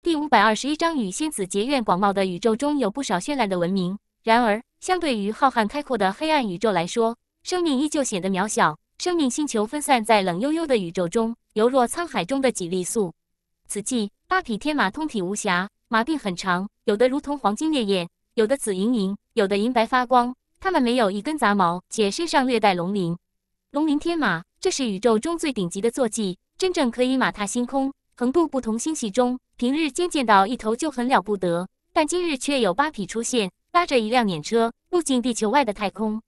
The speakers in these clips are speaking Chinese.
第五百二十一章与仙子结怨。广袤的宇宙中有不少绚烂的文明，然而相对于浩瀚开阔的黑暗宇宙来说，生命依旧显得渺小。生命星球分散在冷悠悠的宇宙中，犹若沧海中的几粒粟。此际，八匹天马通体无瑕，马鬓很长，有的如同黄金烈焰，有的紫莹莹，有的银白发光。它们没有一根杂毛，且身上略带龙鳞。龙鳞天马，这是宇宙中最顶级的坐骑，真正可以马踏星空，横渡不同星系中。平日间见到一头就很了不得，但今日却有八匹出现，拉着一辆碾车，入境地球外的太空。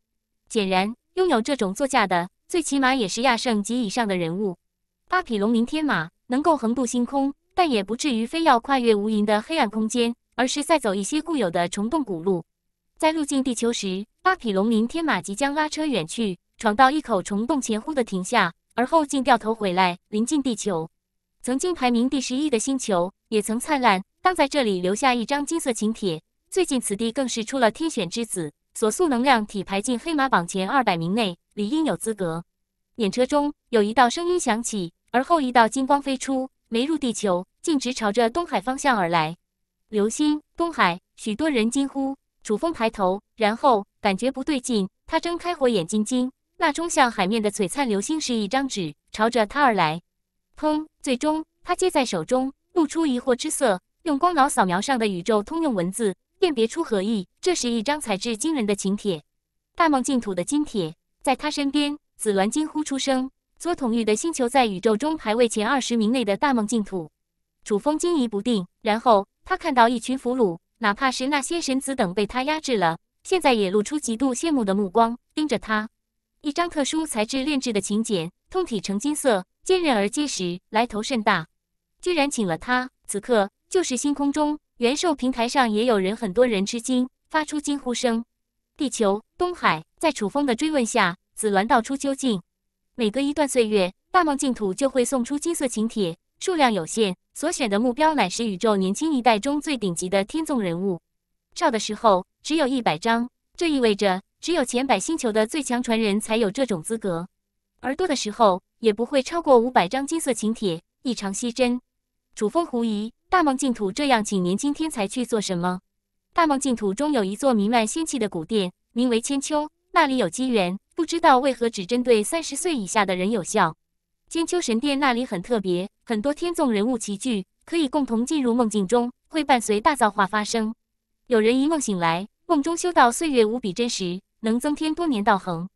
显然，拥有这种座驾的，最起码也是亚圣级以上的人物。八匹龙鳞天马能够横渡星空，但也不至于非要跨越无垠的黑暗空间，而是赛走一些固有的虫洞古路。在入境地球时，八匹龙鳞天马即将拉车远去，闯到一口虫洞前，忽地停下，而后竟掉头回来，临近地球。曾经排名第十一的星球，也曾灿烂，当在这里留下一张金色请帖。最近此地更是出了天选之子，所塑能量体排进黑马榜前二百名内，理应有资格。碾车中有一道声音响起，而后一道金光飞出，没入地球，径直朝着东海方向而来。流星，东海，许多人惊呼。楚风抬头，然后感觉不对劲，他睁开火眼金睛，那冲向海面的璀璨流星是一张纸，朝着他而来。砰！最终，他接在手中，露出疑惑之色，用光脑扫描上的宇宙通用文字，辨别出何意。这是一张材质惊人的请帖，大梦净土的金帖。在他身边，紫鸾惊呼出声：“佐统御的星球在宇宙中排位前二十名内的大梦净土。”楚风惊疑不定，然后他看到一群俘虏，哪怕是那些神子等被他压制了，现在也露出极度羡慕的目光，盯着他。一张特殊材质炼制的请柬，通体呈金色。坚韧而结实，来头甚大，居然请了他。此刻，就是星空中元兽平台上也有人，很多人吃惊，发出惊呼声。地球、东海，在楚风的追问下，紫鸾道出究竟。每隔一段岁月，大梦净土就会送出金色请帖，数量有限，所选的目标乃是宇宙年轻一代中最顶级的天纵人物。少的时候只有一百张，这意味着只有前百星球的最强传人才有这种资格。而多的时候。也不会超过五百张金色请帖，异常稀珍。楚风狐疑：大梦净土这样请年轻天才去做什么？大梦净土中有一座弥漫仙气的古殿，名为千秋，那里有机缘，不知道为何只针对三十岁以下的人有效。千秋神殿那里很特别，很多天纵人物齐聚，可以共同进入梦境中，会伴随大造化发生。有人一梦醒来，梦中修道岁月无比真实，能增添多年道恒。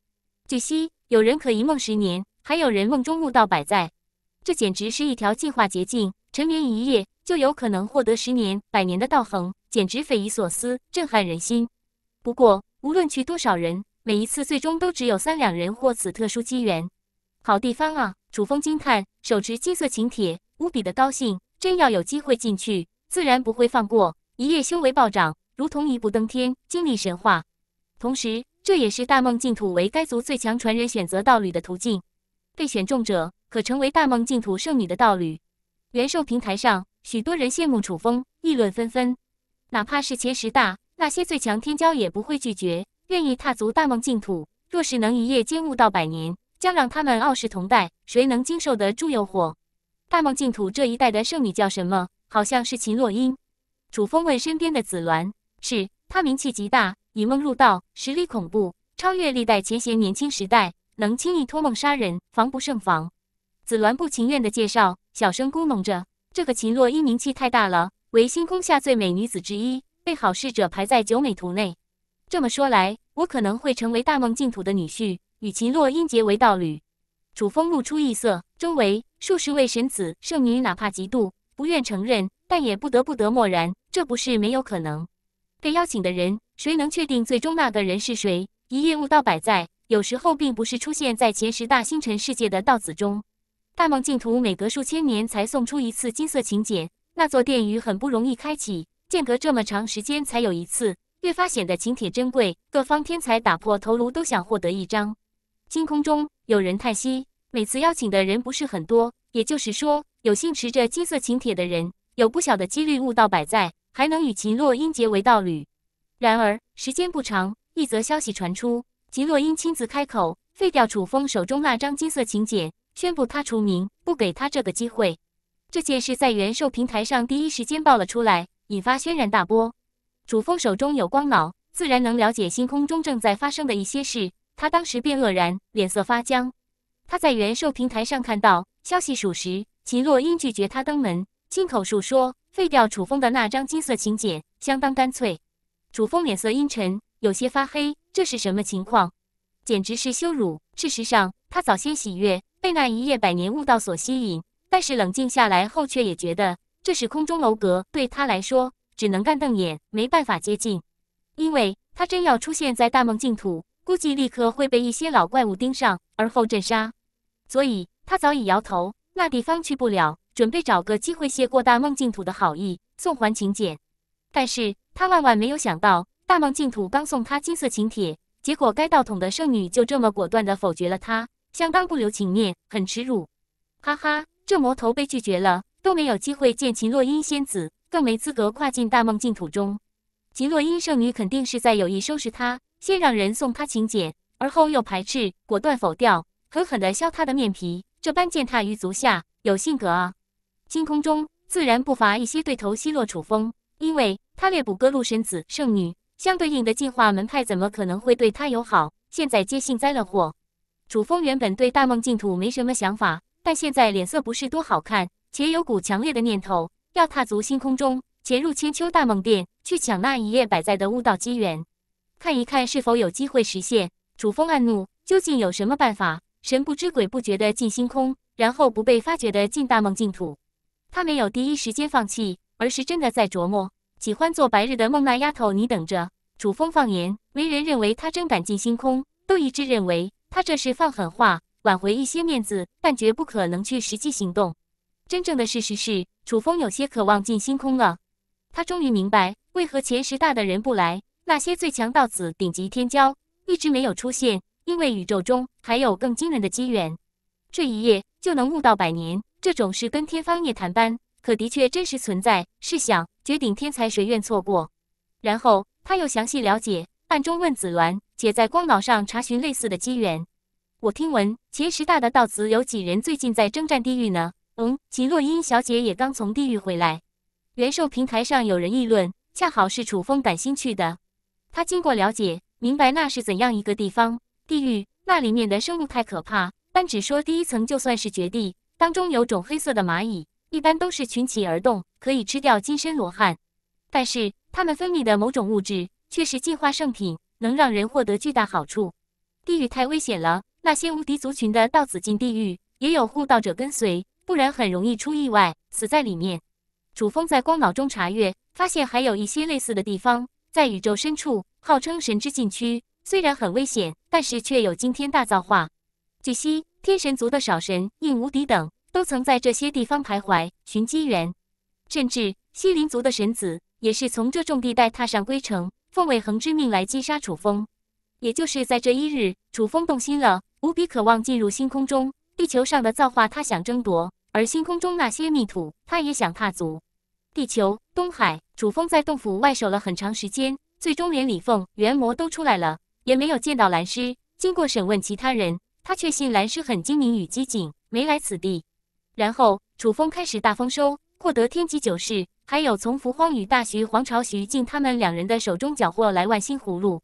据悉，有人可一梦十年。还有人梦中悟道，百载，这简直是一条进化捷径，沉眠一夜就有可能获得十年百年的道恒，简直匪夷所思，震撼人心。不过，无论去多少人，每一次最终都只有三两人获此特殊机缘。好地方啊！楚风惊叹，手持金色请帖，无比的高兴。真要有机会进去，自然不会放过。一夜修为暴涨，如同一步登天，经历神话。同时，这也是大梦净土为该族最强传人选择道侣的途径。被选中者可成为大梦净土圣女的道侣。元寿平台上，许多人羡慕楚风，议论纷纷。哪怕是前十大那些最强天骄，也不会拒绝，愿意踏足大梦净土。若是能一夜间悟道百年，将让他们傲视同代，谁能经受得住诱惑？大梦净土这一代的圣女叫什么？好像是秦洛英。楚风问身边的紫鸾：“是她名气极大，以梦入道，实力恐怖，超越历代前贤年轻时代。”能轻易托梦杀人，防不胜防。紫鸾不情愿地介绍：“小声咕哝着，这个秦洛英名气太大了，为星空下最美女子之一，被好事者排在九美图内。”这么说来，我可能会成为大梦净土的女婿，与秦洛英结为道侣。楚风露出异色，周围数十位神子圣女，哪怕嫉妒，不愿承认，但也不得不得默然。这不是没有可能。被邀请的人，谁能确定最终那个人是谁？一夜悟道摆在。有时候并不是出现在前十大星辰世界的道子中。大梦净土每隔数千年才送出一次金色请柬，那座殿宇很不容易开启，间隔这么长时间才有一次，越发显得请帖珍贵。各方天才打破头颅都想获得一张。星空中有人叹息，每次邀请的人不是很多，也就是说，有幸持着金色请帖的人，有不小的几率悟道百在，还能与秦洛音结为道侣。然而时间不长，一则消息传出。齐洛因亲自开口，废掉楚风手中那张金色请柬，宣布他除名，不给他这个机会。这件事在元兽平台上第一时间爆了出来，引发轩然大波。楚风手中有光脑，自然能了解星空中正在发生的一些事。他当时便愕然，脸色发僵。他在元兽平台上看到消息属实，齐洛因拒绝他登门，亲口述说废掉楚风的那张金色请柬，相当干脆。楚风脸色阴沉，有些发黑。这是什么情况？简直是羞辱！事实上，他早先喜悦被那一夜百年悟道所吸引，但是冷静下来后却也觉得这是空中楼阁，对他来说只能干瞪眼，没办法接近。因为他真要出现在大梦净土，估计立刻会被一些老怪物盯上，而后震杀。所以，他早已摇头，那地方去不了，准备找个机会谢过大梦净土的好意，送还请柬。但是他万万没有想到。大梦净土刚送他金色请帖，结果该道统的圣女就这么果断地否决了他，相当不留情面，很耻辱。哈哈，这魔头被拒绝了，都没有机会见秦洛音仙子，更没资格跨进大梦净土中。秦洛音圣女肯定是在有意收拾他，先让人送他请柬，而后又排斥，果断否掉，狠狠地削他的面皮，这般践踏于足下，有性格啊！青空中自然不乏一些对头奚落楚风，因为他猎捕各路神子圣女。相对应的进化门派怎么可能会对他友好？现在皆幸灾乐祸。楚风原本对大梦净土没什么想法，但现在脸色不是多好看，且有股强烈的念头，要踏足星空中，潜入千秋大梦殿，去抢那一夜摆在的悟道机缘，看一看是否有机会实现。楚风暗怒：究竟有什么办法，神不知鬼不觉的进星空，然后不被发觉的进大梦净土？他没有第一时间放弃，而是真的在琢磨。喜欢做白日的梦，那丫头，你等着。楚风放言，没人认为他真敢进星空，都一致认为他这是放狠话，挽回一些面子，但绝不可能去实际行动。真正的事实是，楚风有些渴望进星空了。他终于明白，为何前十大的人不来，那些最强道子、顶级天骄一直没有出现，因为宇宙中还有更惊人的机缘。这一夜就能悟到百年，这种事跟天方夜谭般。可的确真实存在。试想，绝顶天才谁愿错过？然后他又详细了解，暗中问紫鸾：“且在光脑上查询类似的机缘。”我听闻前十大的道子有几人最近在征战地狱呢？嗯，秦洛因小姐也刚从地狱回来。元寿平台上有人议论，恰好是楚风感兴趣的。他经过了解，明白那是怎样一个地方。地狱那里面的生物太可怕，单只说第一层就算是绝地，当中有种黑色的蚂蚁。一般都是群起而动，可以吃掉金身罗汉，但是它们分泌的某种物质却是进化圣品，能让人获得巨大好处。地狱太危险了，那些无敌族群的到紫进地狱，也有护道者跟随，不然很容易出意外，死在里面。楚风在光脑中查阅，发现还有一些类似的地方，在宇宙深处，号称神之禁区，虽然很危险，但是却有惊天大造化。据悉，天神族的少神应无敌等。都曾在这些地方徘徊寻机缘，甚至西林族的神子也是从这种地带踏上归程。奉尾恒之命来击杀楚风，也就是在这一日，楚风动心了，无比渴望进入星空中，地球上的造化他想争夺，而星空中那些密土他也想踏足。地球东海，楚风在洞府外守了很长时间，最终连李凤元魔都出来了，也没有见到蓝狮。经过审问其他人，他确信蓝狮很精明与机警，没来此地。然后楚风开始大丰收，获得天极九世，还有从伏荒与大徐皇朝徐静他们两人的手中缴获来万星葫芦。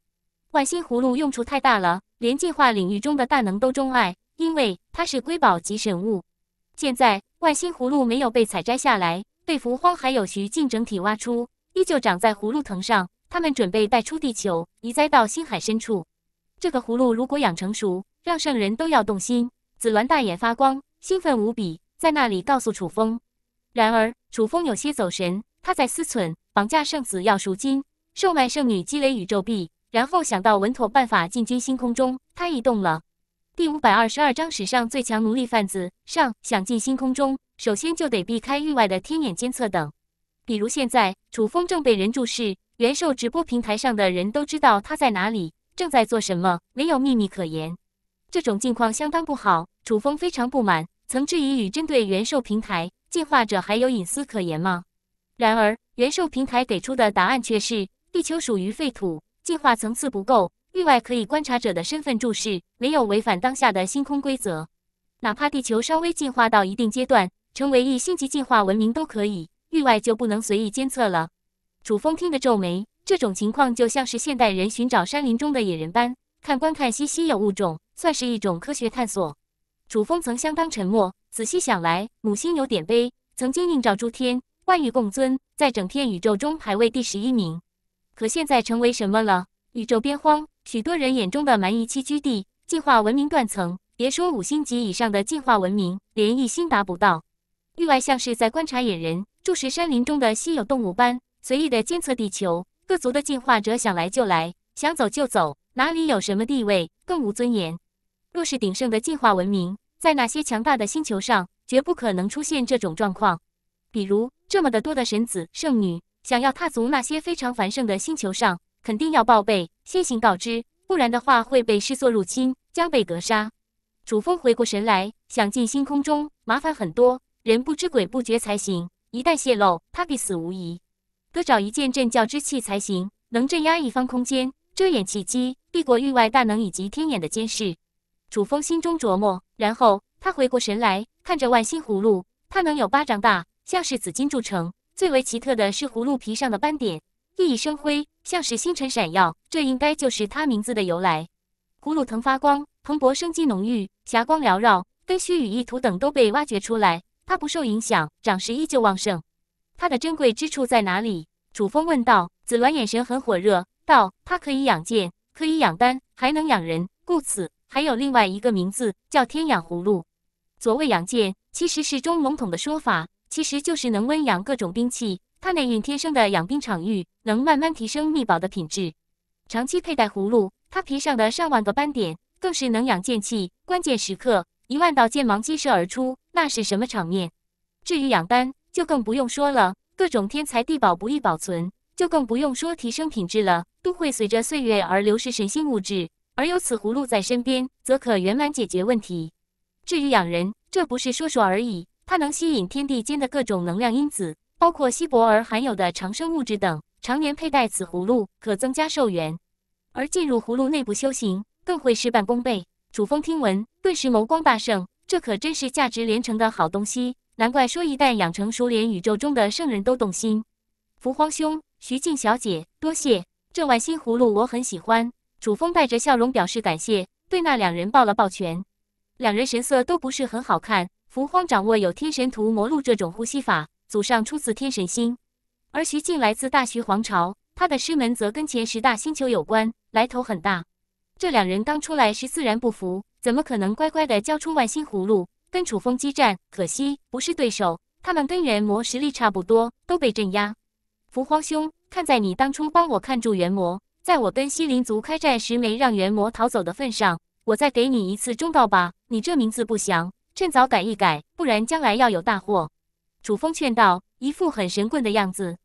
万星葫芦用处太大了，连进化领域中的大能都钟爱，因为它是瑰宝级神物。现在万星葫芦没有被采摘下来，被伏荒还有徐静整体挖出，依旧长在葫芦藤上。他们准备带出地球，移栽到星海深处。这个葫芦如果养成熟，让圣人都要动心。紫鸾大眼发光，兴奋无比。在那里告诉楚风，然而楚风有些走神，他在思忖：绑架圣子要赎金，售卖圣女积累宇宙币，然后想到稳妥办法进军星空中。他移动了。第五百二十二章史上最强奴隶贩子上，想进星空中，首先就得避开域外的天眼监测等。比如现在楚风正被人注视，元兽直播平台上的人都知道他在哪里，正在做什么，没有秘密可言。这种境况相当不好，楚风非常不满。曾质疑与针对元兽平台进化者还有隐私可言吗？然而元兽平台给出的答案却是：地球属于废土，进化层次不够，域外可以观察者的身份注视，没有违反当下的星空规则。哪怕地球稍微进化到一定阶段，成为一星级进化文明都可以，域外就不能随意监测了。楚风听得皱眉，这种情况就像是现代人寻找山林中的野人般，看观看稀稀有物种，算是一种科学探索。楚风曾相当沉默，仔细想来，母星有点悲。曾经映照诸天，万域共尊，在整片宇宙中排位第十一名，可现在成为什么了？宇宙边荒，许多人眼中的蛮夷栖居地，进化文明断层。别说五星级以上的进化文明，连一星达不到。域外像是在观察野人，注视山林中的稀有动物般，随意的监测地球各族的进化者，想来就来，想走就走，哪里有什么地位，更无尊严。若是鼎盛的进化文明，在那些强大的星球上，绝不可能出现这种状况。比如这么的多的神子圣女，想要踏足那些非常繁盛的星球上，肯定要报备，先行告知，不然的话会被视作入侵，将被格杀。楚风回过神来，想进星空中，麻烦很多，人不知鬼不觉才行。一旦泄露，他必死无疑。得找一件镇教之器才行，能镇压一方空间，遮掩契机，帝国域外大能以及天眼的监视。楚风心中琢磨，然后他回过神来，看着万星葫芦，它能有巴掌大，像是紫金铸成。最为奇特的是葫芦皮上的斑点，熠熠生辉，像是星辰闪耀。这应该就是它名字的由来。葫芦藤发光，蓬勃生机浓郁，霞光缭绕，根须与翼图等都被挖掘出来，它不受影响，长势依旧旺盛。它的珍贵之处在哪里？楚风问道。紫鸾眼神很火热，道：“它可以养剑，可以养丹，还能养人，故此。”还有另外一个名字叫天养葫芦，所谓养剑，其实是中笼统的说法，其实就是能温养各种兵器。它内蕴天生的养兵场域，能慢慢提升秘宝的品质。长期佩戴葫芦，它皮上的上万个斑点，更是能养剑气。关键时刻，一万道剑芒激射而出，那是什么场面？至于养丹，就更不用说了。各种天才地宝不易保存，就更不用说提升品质了，都会随着岁月而流失神性物质。而有此葫芦在身边，则可圆满解决问题。至于养人，这不是说说而已，它能吸引天地间的各种能量因子，包括稀薄而含有的长生物质等。常年佩戴此葫芦，可增加寿元；而进入葫芦内部修行，更会事半功倍。楚风听闻，顿时眸光大盛，这可真是价值连城的好东西！难怪说，一旦养成熟，连宇宙中的圣人都动心。福荒兄，徐静小姐，多谢这碗新葫芦，我很喜欢。楚风带着笑容表示感谢，对那两人抱了抱拳。两人神色都不是很好看。伏荒掌握有天神图魔录这种呼吸法，祖上出自天神星；而徐静来自大徐皇朝，他的师门则跟前十大星球有关，来头很大。这两人刚出来时自然不服，怎么可能乖乖的交出万星葫芦？跟楚风激战，可惜不是对手。他们跟元魔实力差不多，都被镇压。伏荒兄，看在你当初帮我看住元魔。在我跟西陵族开战时没让元魔逃走的份上，我再给你一次忠告吧。你这名字不祥，趁早改一改，不然将来要有大祸。楚风劝道，一副很神棍的样子。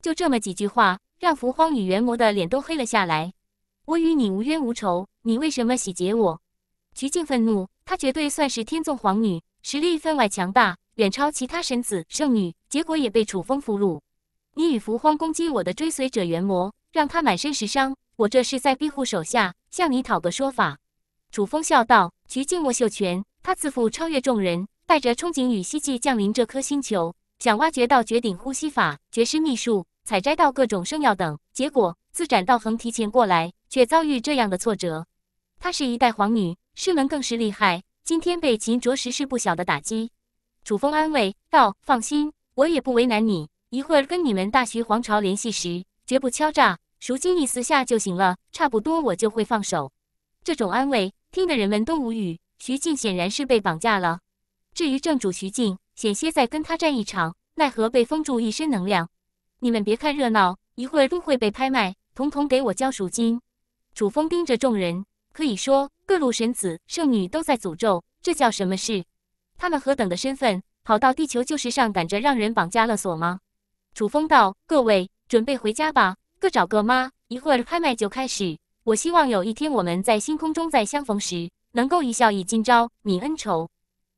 就这么几句话，让扶荒与元魔的脸都黑了下来。我与你无冤无仇，你为什么洗劫我？徐静愤怒，她绝对算是天纵皇女，实力分外强大，远超其他神子、圣女，结果也被楚风俘虏。你与扶荒攻击我的追随者元魔。让他满身是伤，我这是在庇护手下，向你讨个说法。楚风笑道：“徐静莫秀全，他自负超越众人，带着憧憬与希冀降临这颗星球，想挖掘到绝顶呼吸法、绝世秘术，采摘到各种圣药等，结果自斩道恒提前过来，却遭遇这样的挫折。她是一代皇女，师门更是厉害，今天被秦着实是不小的打击。”楚风安慰道：“放心，我也不为难你。一会儿跟你们大徐皇朝联系时。”绝不敲诈，赎金你私下就行了，差不多我就会放手。这种安慰，听得人们都无语。徐静显然是被绑架了。至于正主徐静，险些再跟他战一场，奈何被封住一身能量。你们别看热闹，一会儿都会被拍卖，统统给我交赎金。楚风盯着众人，可以说各路神子圣女都在诅咒，这叫什么事？他们何等的身份，跑到地球就是上赶着让人绑架勒索吗？楚风道：“各位。”准备回家吧，各找各妈。一会儿拍卖就开始。我希望有一天我们在星空中再相逢时，能够一笑以今朝泯恩仇。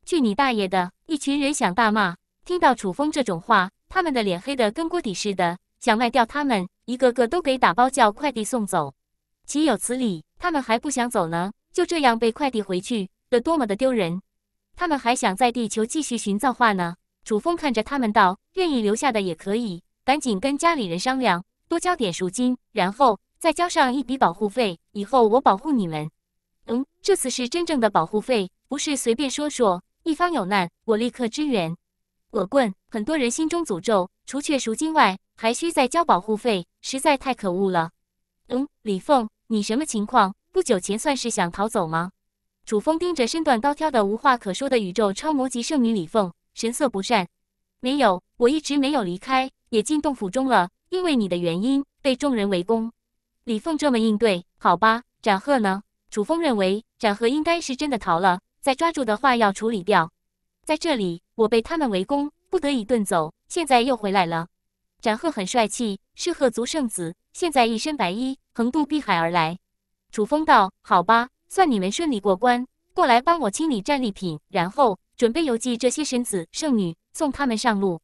去你大爷的！一群人想大骂，听到楚风这种话，他们的脸黑得跟锅底似的。想卖掉他们，一个个都给打包叫快递送走。岂有此理！他们还不想走呢，就这样被快递回去得多么的丢人！他们还想在地球继续寻造化呢。楚风看着他们道：“愿意留下的也可以。”赶紧跟家里人商量，多交点赎金，然后再交上一笔保护费。以后我保护你们。嗯，这次是真正的保护费，不是随便说说。一方有难，我立刻支援。恶棍，很多人心中诅咒，除却赎金外，还需再交保护费，实在太可恶了。嗯，李凤，你什么情况？不久前算是想逃走吗？楚风盯着身段高挑的无话可说的宇宙超模级圣女李凤，神色不善。没有，我一直没有离开。也进洞府中了，因为你的原因被众人围攻。李凤这么应对，好吧。展赫呢？楚风认为展赫应该是真的逃了，再抓住的话要处理掉。在这里我被他们围攻，不得已遁走，现在又回来了。展赫很帅气，是鹤族圣子，现在一身白衣，横渡碧海而来。楚风道：“好吧，算你们顺利过关。过来帮我清理战利品，然后准备邮寄这些神子圣女，送他们上路。”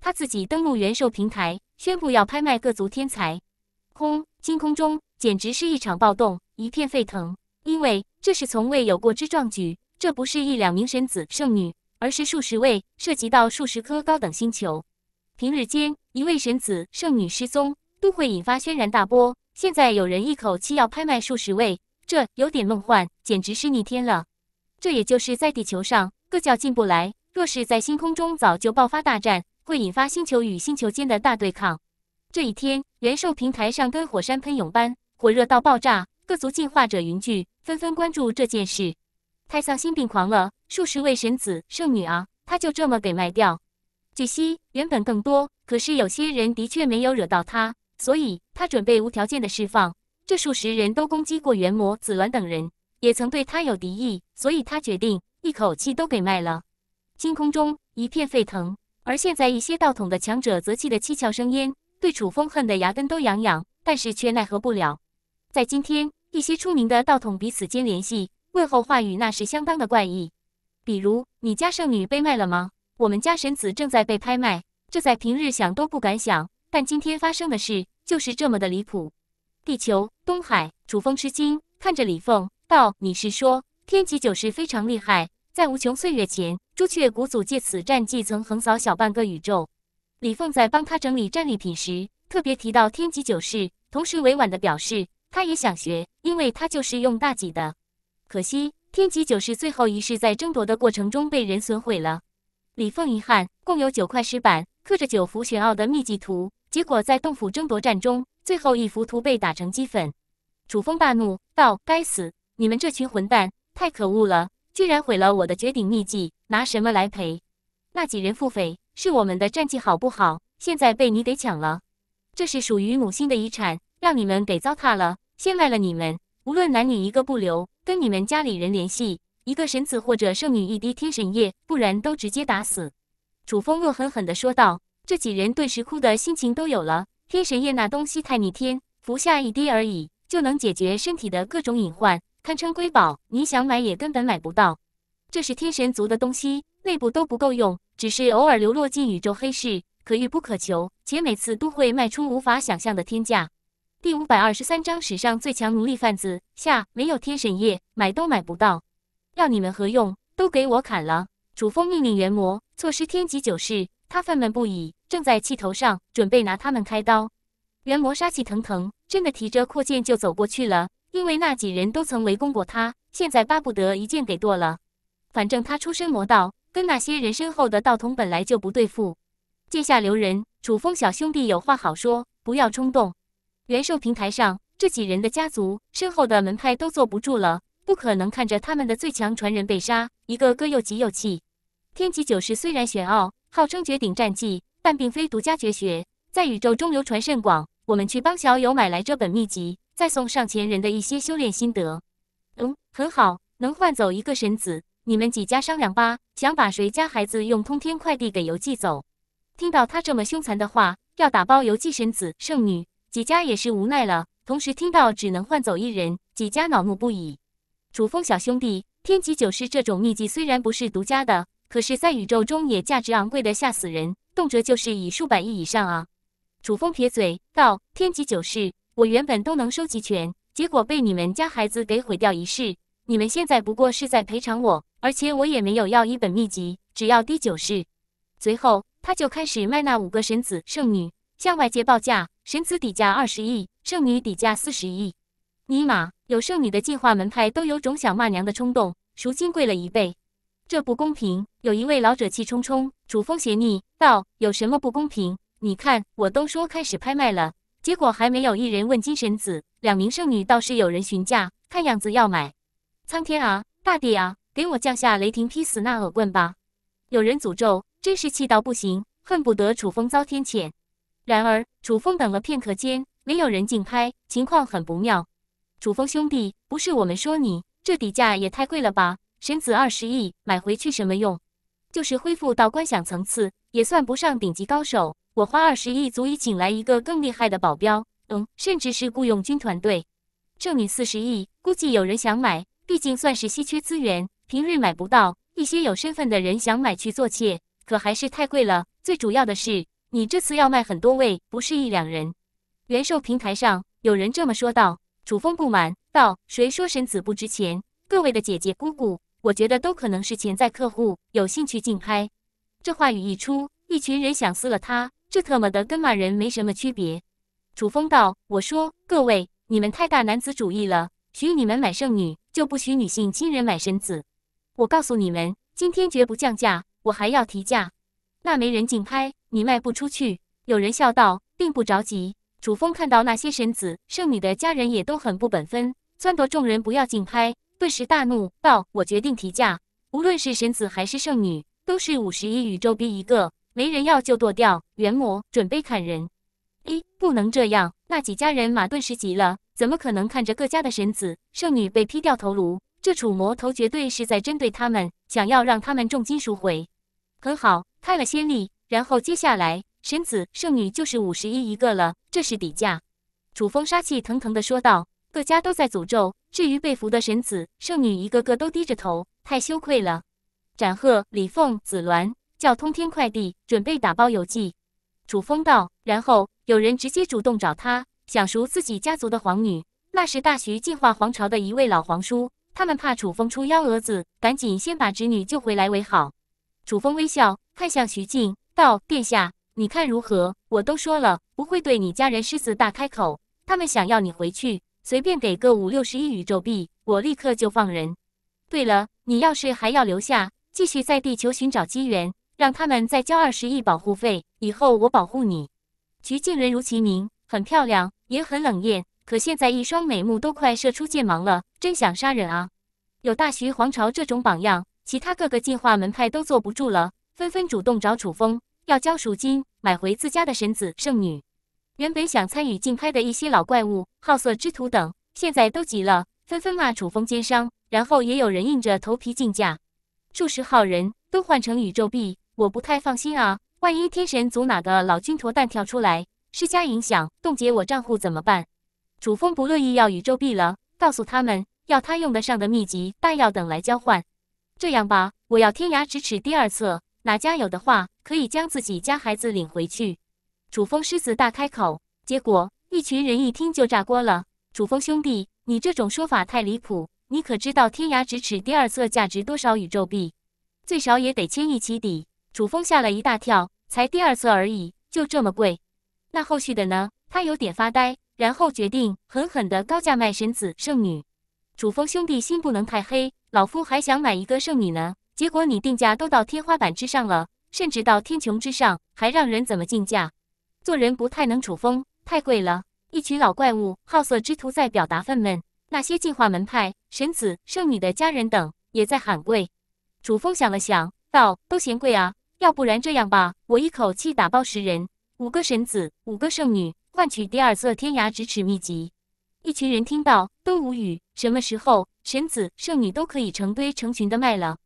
他自己登陆元兽平台，宣布要拍卖各族天才，空星空中简直是一场暴动，一片沸腾。因为这是从未有过之壮举，这不是一两名神子圣女，而是数十位，涉及到数十颗高等星球。平日间，一位神子圣女失踪都会引发轩然大波，现在有人一口气要拍卖数十位，这有点梦幻，简直是逆天了。这也就是在地球上各教进不来，若是在星空中，早就爆发大战。会引发星球与星球间的大对抗。这一天，元兽平台上跟火山喷涌般火热到爆炸，各族进化者云聚，纷纷关注这件事。太丧心病狂了，数十位神子圣女啊，他就这么给卖掉？据悉，原本更多，可是有些人的确没有惹到他，所以他准备无条件的释放。这数十人都攻击过元魔紫鸾等人，也曾对他有敌意，所以他决定一口气都给卖了。星空中一片沸腾。而现在，一些道统的强者则气得七窍生烟，对楚风恨得牙根都痒痒，但是却奈何不了。在今天，一些出名的道统彼此间联系，问候话语那是相当的怪异。比如：“你家圣女被卖了吗？”“我们家神子正在被拍卖。”这在平日想都不敢想，但今天发生的事就是这么的离谱。地球东海，楚风吃惊看着李凤道：“你是说天极九是非常厉害？”在无穷岁月前，朱雀古祖借此战绩曾横扫小半个宇宙。李凤在帮他整理战利品时，特别提到天极九式，同时委婉地表示他也想学，因为他就是用大戟的。可惜天极九式最后一式在争夺的过程中被人损毁了。李凤遗憾，共有九块石板刻着九幅玄奥的秘籍图，结果在洞府争夺战中，最后一幅图被打成齑粉。楚风大怒道：“该死！你们这群混蛋，太可恶了！”居然毁了我的绝顶秘技，拿什么来赔？那几人腹诽：“是我们的战绩好不好？现在被你给抢了，这是属于母星的遗产，让你们给糟蹋了，先卖了你们，无论男女一个不留，跟你们家里人联系，一个神子或者圣女一滴天神液，不然都直接打死。”楚风恶狠狠地说道。这几人顿时哭的心情都有了。天神液那东西太逆天，服下一滴而已，就能解决身体的各种隐患。堪称瑰宝，你想买也根本买不到。这是天神族的东西，内部都不够用，只是偶尔流落进宇宙黑市，可遇不可求，且每次都会卖出无法想象的天价。第五百二十三章：史上最强奴隶贩子下，没有天神业，买都买不到。要你们何用？都给我砍了！楚风命令元魔错失天级九式，他愤懑不已，正在气头上，准备拿他们开刀。元魔杀气腾腾，真的提着阔剑就走过去了。因为那几人都曾围攻过他，现在巴不得一剑给剁了。反正他出身魔道，跟那些人身后的道童本来就不对付。剑下留人，楚风小兄弟有话好说，不要冲动。元兽平台上这几人的家族身后的门派都坐不住了，不可能看着他们的最强传人被杀，一个个又急又气。天极九式虽然玄奥，号称绝顶战技，但并非独家绝学，在宇宙中流传甚广。我们去帮小友买来这本秘籍。再送上前人的一些修炼心得，嗯，很好，能换走一个神子，你们几家商量吧，想把谁家孩子用通天快递给邮寄走？听到他这么凶残的话，要打包邮寄神子、圣女，几家也是无奈了。同时听到只能换走一人，几家恼怒不已。楚风小兄弟，天极九世这种秘技虽然不是独家的，可是，在宇宙中也价值昂贵的吓死人，动辄就是以数百亿以上啊。楚风撇嘴道：“天极九式。”我原本都能收集全，结果被你们家孩子给毁掉一世。你们现在不过是在赔偿我，而且我也没有要一本秘籍，只要第九式。随后，他就开始卖那五个神子、圣女，向外界报价：神子底价二十亿，圣女底价四十亿。尼玛，有圣女的进化门派都有种想骂娘的冲动。赎金贵了一倍，这不公平！有一位老者气冲冲，主风邪逆道有什么不公平？你看，我都说开始拍卖了。结果还没有一人问金神子，两名圣女倒是有人询价，看样子要买。苍天啊，大地啊，给我降下雷霆劈死那恶棍吧！有人诅咒，真是气到不行，恨不得楚风遭天谴。然而楚风等了片刻间，没有人竞拍，情况很不妙。楚风兄弟，不是我们说你，这底价也太贵了吧？神子二十亿，买回去什么用？就是恢复到观想层次，也算不上顶级高手。我花二十亿足以请来一个更厉害的保镖，嗯，甚至是雇佣军团队。这你四十亿，估计有人想买，毕竟算是稀缺资源，平日买不到。一些有身份的人想买去做妾，可还是太贵了。最主要的是，你这次要卖很多位，不是一两人。元寿平台上有人这么说道。楚风不满道：“谁说神子不值钱？各位的姐姐姑姑，我觉得都可能是潜在客户，有兴趣竞拍。”这话语一出，一群人想撕了他。这特么的跟骂人没什么区别。楚风道：“我说各位，你们太大男子主义了，许你们买剩女，就不许女性亲人买神子。我告诉你们，今天绝不降价，我还要提价。那没人竞拍，你卖不出去。”有人笑道：“并不着急。”楚风看到那些神子、剩女的家人也都很不本分，撺掇众人不要竞拍，顿时大怒道：“我决定提价，无论是神子还是剩女，都是五十一宇宙币一个。”没人要就剁掉，元魔准备砍人。一不能这样，那几家人马顿时急了，怎么可能看着各家的神子、圣女被劈掉头颅？这楚魔头绝对是在针对他们，想要让他们重金赎回。很好，开了先例，然后接下来神子、圣女就是五十一一个了，这是底价。楚风杀气腾腾地说道：“各家都在诅咒，至于被俘的神子、圣女，一个个都低着头，太羞愧了。”展赫、李凤、紫鸾。叫通天快递准备打包邮寄。楚风道，然后有人直接主动找他，想赎自己家族的皇女。那是大徐进化皇朝的一位老皇叔，他们怕楚风出幺蛾子，赶紧先把侄女救回来为好。楚风微笑，看向徐静，道：“殿下，你看如何？我都说了，不会对你家人狮子大开口。他们想要你回去，随便给个五六十亿宇宙币，我立刻就放人。对了，你要是还要留下，继续在地球寻找机缘。”让他们再交二十亿保护费，以后我保护你。菊静人如其名，很漂亮，也很冷艳。可现在一双美目都快射出剑芒了，真想杀人啊！有大徐皇朝这种榜样，其他各个进化门派都坐不住了，纷纷主动找楚风要交赎金，买回自家的神子圣女。原本想参与竞拍的一些老怪物、好色之徒等，现在都急了，纷纷骂楚风奸商，然后也有人硬着头皮竞价。数十号人都换成宇宙币。我不太放心啊，万一天神族哪个老军坨蛋跳出来施加影响，冻结我账户怎么办？楚风不乐意要宇宙币了，告诉他们要他用得上的秘籍、弹药等来交换。这样吧，我要《天涯咫尺》第二册，哪家有的话，可以将自己家孩子领回去。楚风狮子大开口，结果一群人一听就炸锅了。楚风兄弟，你这种说法太离谱，你可知道《天涯咫尺》第二册价值多少宇宙币？最少也得千亿起底。楚风吓了一大跳，才第二次而已，就这么贵？那后续的呢？他有点发呆，然后决定狠狠的高价卖神子圣女。楚风兄弟心不能太黑，老夫还想买一个圣女呢。结果你定价都到天花板之上了，甚至到天穹之上，还让人怎么竞价？做人不太能。楚风太贵了，一群老怪物、好色之徒在表达愤懑，那些进化门派、神子、圣女的家人等也在喊贵。楚风想了想，道：“都嫌贵啊。”要不然这样吧，我一口气打爆十人，五个神子，五个圣女，换取第二册《天涯咫尺》秘籍。一群人听到都无语，什么时候神子、圣女都可以成堆成群的卖了？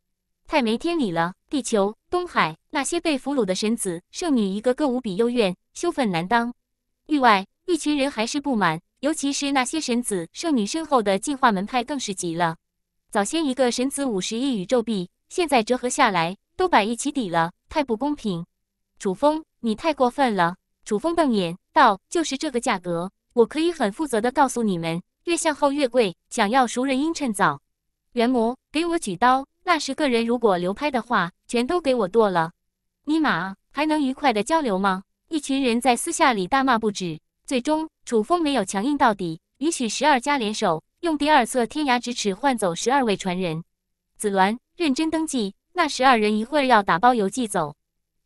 太没天理了！地球、东海那些被俘虏的神子、圣女，一个个无比幽怨，羞愤难当。域外一群人还是不满，尤其是那些神子、圣女身后的进化门派更是急了。早先一个神子五十亿宇宙币，现在折合下来都百亿起底了。太不公平，楚风，你太过分了！楚风瞪眼道：“就是这个价格，我可以很负责的告诉你们，越向后越贵，想要赎人应趁早。”元魔，给我举刀！那十个人如果流拍的话，全都给我剁了！尼玛，还能愉快的交流吗？一群人在私下里大骂不止。最终，楚风没有强硬到底，允许十二家联手用第二色天涯咫尺换走十二位传人。紫鸾，认真登记。那十二人一会儿要打包邮寄走，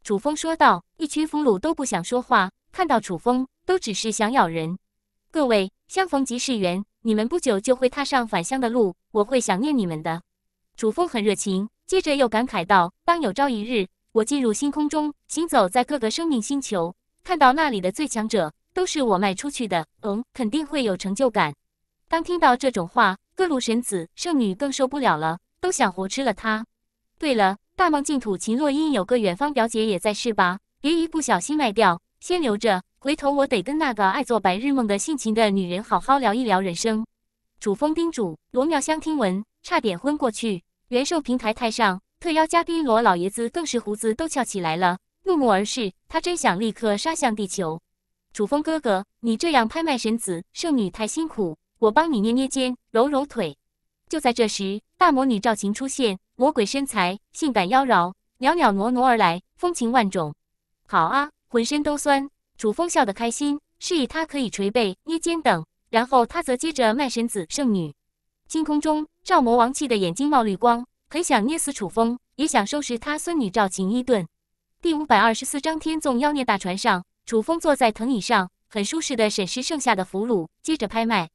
楚风说道：“一群俘虏都不想说话，看到楚风都只是想咬人。各位，相逢即是缘，你们不久就会踏上返乡的路，我会想念你们的。”楚风很热情，接着又感慨道：“当有朝一日我进入星空中，行走在各个生命星球，看到那里的最强者都是我卖出去的，嗯，肯定会有成就感。”当听到这种话，各路神子、圣女更受不了了，都想活吃了他。对了，大梦净土秦若英有个远方表姐也在世吧？别一不小心卖掉，先留着，回头我得跟那个爱做白日梦的性情的女人好好聊一聊人生。楚风叮嘱罗妙香，听闻差点昏过去。元寿平台太上特邀嘉宾罗老爷子更是胡子都翘起来了，怒目而视。他真想立刻杀向地球。楚风哥哥，你这样拍卖神子圣女太辛苦，我帮你捏捏肩，揉揉腿。就在这时，大魔女赵晴出现。魔鬼身材，性感妖娆，袅袅挪挪而来，风情万种。好啊，浑身都酸。楚风笑得开心，示意他可以捶背、捏肩等。然后他则接着卖身子、剩女。星空中，赵魔王气得眼睛冒绿光，很想捏死楚风，也想收拾他孙女赵晴一顿。第五百二十四章天纵妖孽大船上，楚风坐在藤椅上，很舒适的审视剩下的俘虏，接着拍卖。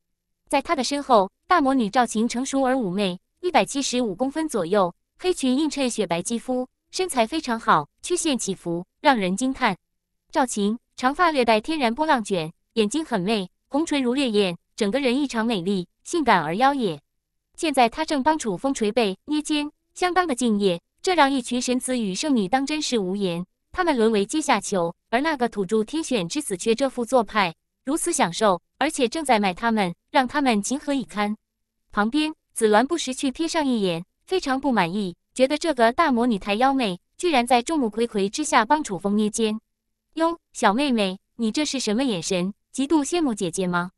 在他的身后，大魔女赵晴成熟而妩媚。一百七十五公分左右，黑裙映衬雪白肌肤，身材非常好，曲线起伏，让人惊叹。赵琴长发略带天然波浪卷，眼睛很媚，红唇如烈焰，整个人异常美丽、性感而妖冶。现在她正帮楚风捶背、捏肩，相当的敬业，这让一群神子与圣女当真是无言。他们沦为阶下囚，而那个土著天选之子却这副做派，如此享受，而且正在卖他们，让他们情何以堪？旁边。紫鸾不时去瞥上一眼，非常不满意，觉得这个大魔女太妖媚，居然在众目睽睽之下帮楚风捏肩。哟，小妹妹，你这是什么眼神？极度羡慕姐姐吗？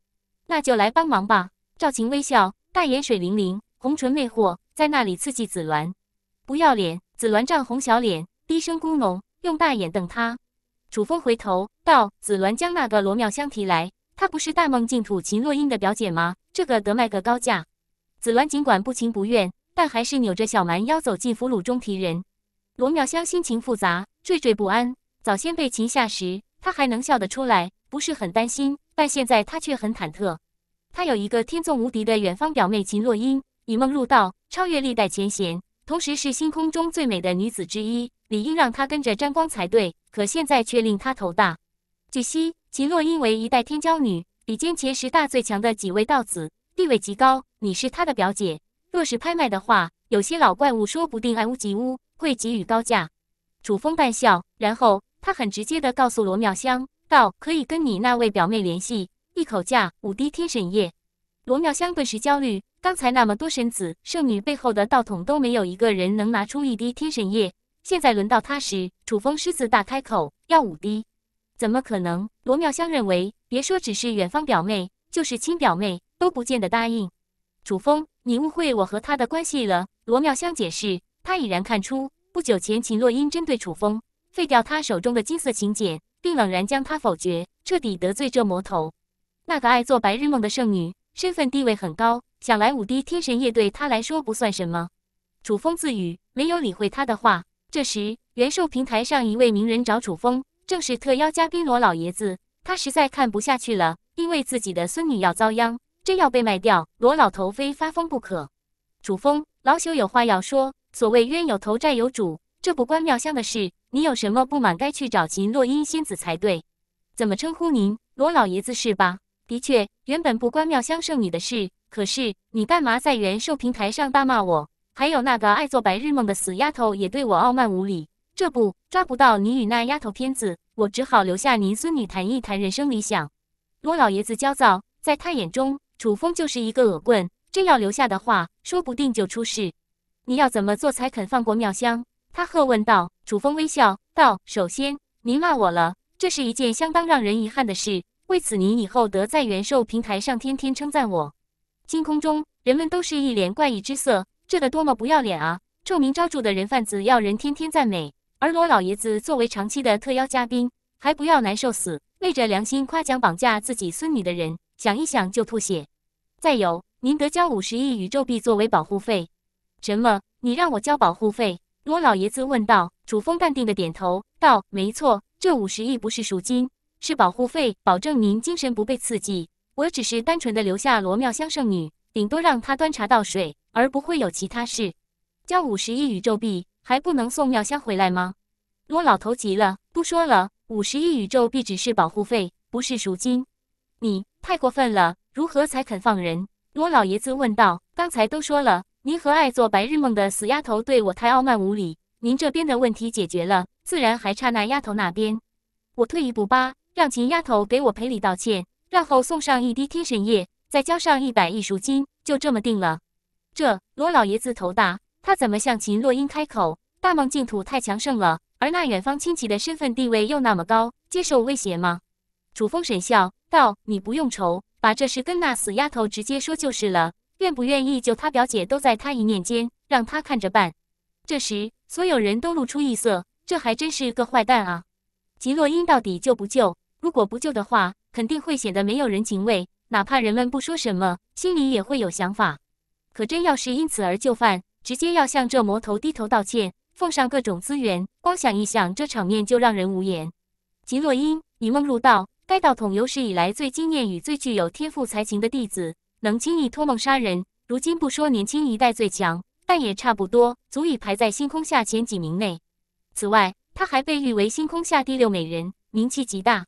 那就来帮忙吧。赵晴微笑，大眼水灵灵，红唇魅惑，在那里刺激紫鸾。不要脸！紫鸾涨红小脸，低声咕哝，用大眼瞪他。楚风回头道：“紫鸾，将那个罗妙香提来，她不是大梦净土秦若英的表姐吗？这个得卖个高价。”紫鸾尽管不情不愿，但还是扭着小蛮腰走进俘虏中提人。罗妙香心情复杂，惴惴不安。早先被擒下时，她还能笑得出来，不是很担心；但现在她却很忐忑。她有一个天纵无敌的远方表妹秦若音，以梦入道，超越历代前贤，同时是星空中最美的女子之一，理应让她跟着沾光才对。可现在却令她头大。据悉，秦若音为一代天骄女，比肩前十大最强的几位道子。地位极高，你是他的表姐。若是拍卖的话，有些老怪物说不定爱屋及乌，会给予高价。楚风淡笑，然后他很直接地告诉罗妙香道：“可以跟你那位表妹联系，一口价五滴天神液。”罗妙香顿时焦虑，刚才那么多神子、圣女背后的道统都没有一个人能拿出一滴天神液，现在轮到他时，楚风狮子大开口要五滴，怎么可能？罗妙香认为，别说只是远方表妹，就是亲表妹。都不见得答应。楚风，你误会我和他的关系了。罗妙香解释，他已然看出，不久前秦若英针对楚风，废掉他手中的金色请柬，并冷然将他否决，彻底得罪这魔头。那个爱做白日梦的圣女，身份地位很高，想来五帝天神夜对他来说不算什么。楚风自语，没有理会他的话。这时，元寿平台上一位名人找楚风，正是特邀嘉宾罗老爷子。他实在看不下去了，因为自己的孙女要遭殃。真要被卖掉，罗老头非发疯不可。楚风，老朽有话要说。所谓冤有头债有主，这不关妙香的事。你有什么不满，该去找秦洛英仙子才对。怎么称呼您？罗老爷子是吧？的确，原本不关妙香圣女的事。可是你干嘛在元寿平台上大骂我？还有那个爱做白日梦的死丫头，也对我傲慢无礼。这不抓不到你与那丫头片子，我只好留下您孙女谈一谈人生理想。罗老爷子焦躁，在他眼中。楚风就是一个恶棍，真要留下的话，说不定就出事。你要怎么做才肯放过妙香？他喝问道。楚风微笑道：“首先，您骂我了，这是一件相当让人遗憾的事。为此，您以后得在元寿平台上天天称赞我。”星空中，人们都是一脸怪异之色。这个多么不要脸啊！臭名昭著的人贩子要人天天赞美，而罗老爷子作为长期的特邀嘉宾，还不要难受死，昧着良心夸奖绑架自己孙女的人。想一想就吐血，再有您得交五十亿宇宙币作为保护费。什么？你让我交保护费？罗老爷子问道。楚风淡定的点头道：“没错，这五十亿不是赎金，是保护费，保证您精神不被刺激。我只是单纯的留下罗妙香圣女，顶多让她端茶倒水，而不会有其他事。交五十亿宇宙币还不能送妙香回来吗？”罗老头急了：“不说了，五十亿宇宙币只是保护费，不是赎金。你……”太过分了！如何才肯放人？罗老爷子问道。刚才都说了，您和爱做白日梦的死丫头对我太傲慢无礼。您这边的问题解决了，自然还差那丫头那边。我退一步吧，让秦丫头给我赔礼道歉，然后送上一滴天神液，再交上一百亿赎金，就这么定了。这罗老爷子头大，他怎么向秦若英开口？大梦净土太强盛了，而那远方亲戚的身份地位又那么高，接受威胁吗？楚风神笑道：“你不用愁，把这事跟那死丫头直接说就是了。愿不愿意救她表姐，都在他一念间，让他看着办。”这时，所有人都露出异色。这还真是个坏蛋啊！吉洛因到底救不救？如果不救的话，肯定会显得没有人情味。哪怕人们不说什么，心里也会有想法。可真要是因此而就范，直接要向这魔头低头道歉，奉上各种资源，光想一想，这场面就让人无言。吉洛因，你梦入道。该道统有史以来最惊艳与最具有天赋才情的弟子，能轻易托梦杀人。如今不说年轻一代最强，但也差不多，足以排在星空下前几名内。此外，他还被誉为星空下第六美人，名气极大。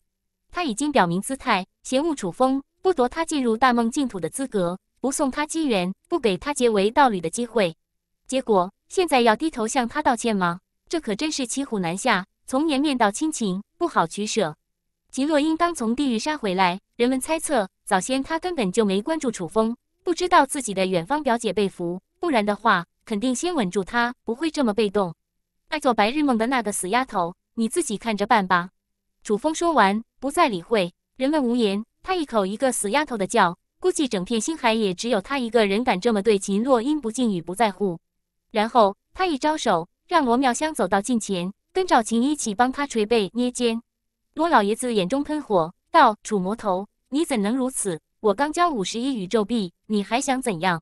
他已经表明姿态，嫌恶楚风，剥夺他进入大梦净土的资格，不送他机缘，不给他结为道侣的机会。结果现在要低头向他道歉吗？这可真是骑虎难下，从颜面到亲情，不好取舍。秦洛英刚从地狱杀回来，人们猜测早先他根本就没关注楚风，不知道自己的远方表姐被俘，不然的话肯定先稳住他，不会这么被动。爱做白日梦的那个死丫头，你自己看着办吧。楚风说完，不再理会，人们无言。他一口一个死丫头的叫，估计整片星海也只有他一个人敢这么对秦洛英不敬与不在乎。然后他一招手，让罗妙香走到近前，跟赵琴一起帮他捶背捏肩。罗老爷子眼中喷火道：“楚魔头，你怎能如此？我刚交五十亿宇宙币，你还想怎样？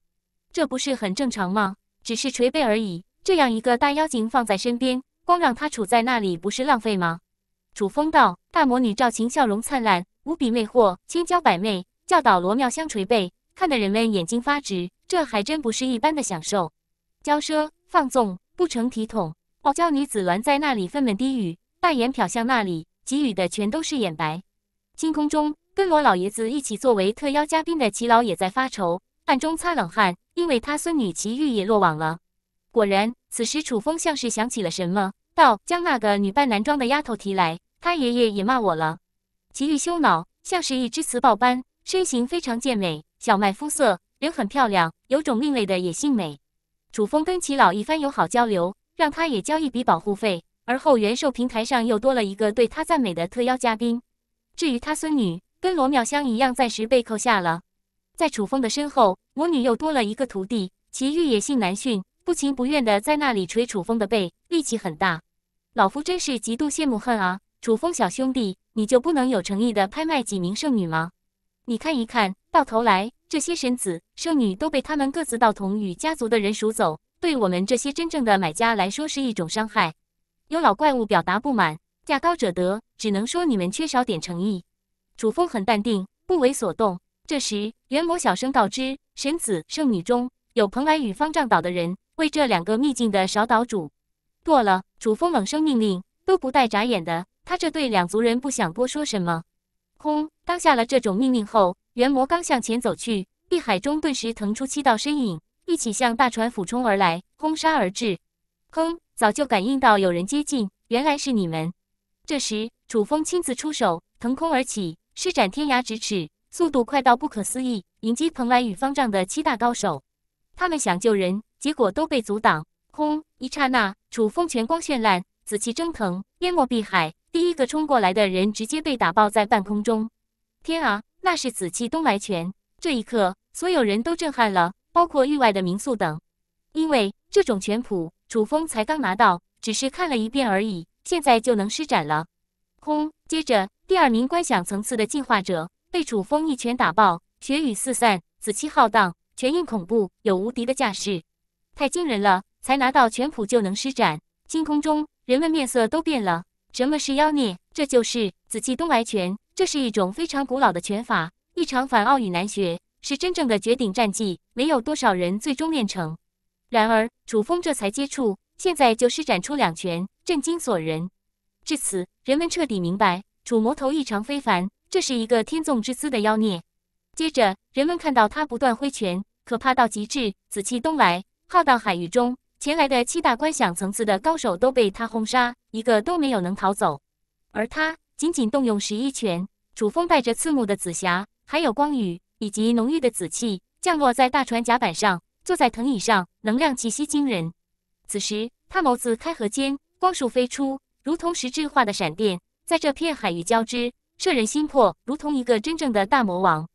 这不是很正常吗？只是捶背而已。这样一个大妖精放在身边，光让他杵在那里，不是浪费吗？”楚风道：“大魔女赵琴笑容灿烂，无比魅惑，千娇百媚，教导罗妙香捶背，看得人们眼睛发直。这还真不是一般的享受，娇奢放纵，不成体统。傲娇女子栾在那里愤愤低语，大眼瞟向那里。”给予的全都是眼白。金空中，跟罗老爷子一起作为特邀嘉宾的齐老也在发愁，暗中擦冷汗，因为他孙女齐玉也落网了。果然，此时楚风像是想起了什么，道：“将那个女扮男装的丫头提来。”他爷爷也骂我了。齐玉羞恼，像是一只雌豹般，身形非常健美，小麦肤色，人很漂亮，有种另类的野性美。楚风跟齐老一番友好交流，让他也交一笔保护费。而后，元寿平台上又多了一个对他赞美的特邀嘉宾。至于他孙女，跟罗妙香一样，暂时被扣下了。在楚风的身后，魔女又多了一个徒弟。其玉野性难驯，不情不愿的在那里捶楚风的背，力气很大。老夫真是极度羡慕恨啊！楚风小兄弟，你就不能有诚意的拍卖几名圣女吗？你看一看到头来，这些神子、圣女都被他们各自道童与家族的人赎走，对我们这些真正的买家来说是一种伤害。有老怪物表达不满，价高者得，只能说你们缺少点诚意。楚风很淡定，不为所动。这时，元魔小声告知，神子、圣女中有蓬莱与方丈岛的人，为这两个秘境的少岛主。过了！楚风冷声命令，都不带眨眼的，他这对两族人不想多说什么。轰！当下了这种命令后，元魔刚向前走去，碧海中顿时腾出七道身影，一起向大船俯冲而来，轰杀而至。砰！早就感应到有人接近，原来是你们。这时，楚风亲自出手，腾空而起，施展天涯咫尺，速度快到不可思议，迎击蓬莱与方丈的七大高手。他们想救人，结果都被阻挡。轰！一刹那，楚风拳光绚烂，紫气蒸腾，淹没碧海。第一个冲过来的人直接被打爆在半空中。天啊，那是紫气东来拳！这一刻，所有人都震撼了，包括域外的民宿等。因为这种拳谱，楚风才刚拿到，只是看了一遍而已，现在就能施展了。轰！接着，第二名观想层次的进化者被楚风一拳打爆，血雨四散，紫气浩荡，拳印恐怖，有无敌的架势，太惊人了！才拿到拳谱就能施展，天空中人们面色都变了。什么是妖孽？这就是紫气东来拳，这是一种非常古老的拳法，异常反奥与难学，是真正的绝顶战技，没有多少人最终练成。然而，楚风这才接触，现在就施展出两拳，震惊所人。至此，人们彻底明白楚魔头异常非凡，这是一个天纵之姿的妖孽。接着，人们看到他不断挥拳，可怕到极致，紫气东来，浩荡海域中前来的七大观想层次的高手都被他轰杀，一个都没有能逃走。而他仅仅动用十一拳，楚风带着刺目的紫霞，还有光雨以及浓郁的紫气，降落在大船甲板上。坐在藤椅上，能量气息惊人。此时他眸子开合间，光束飞出，如同实质化的闪电，在这片海域交织，摄人心魄，如同一个真正的大魔王。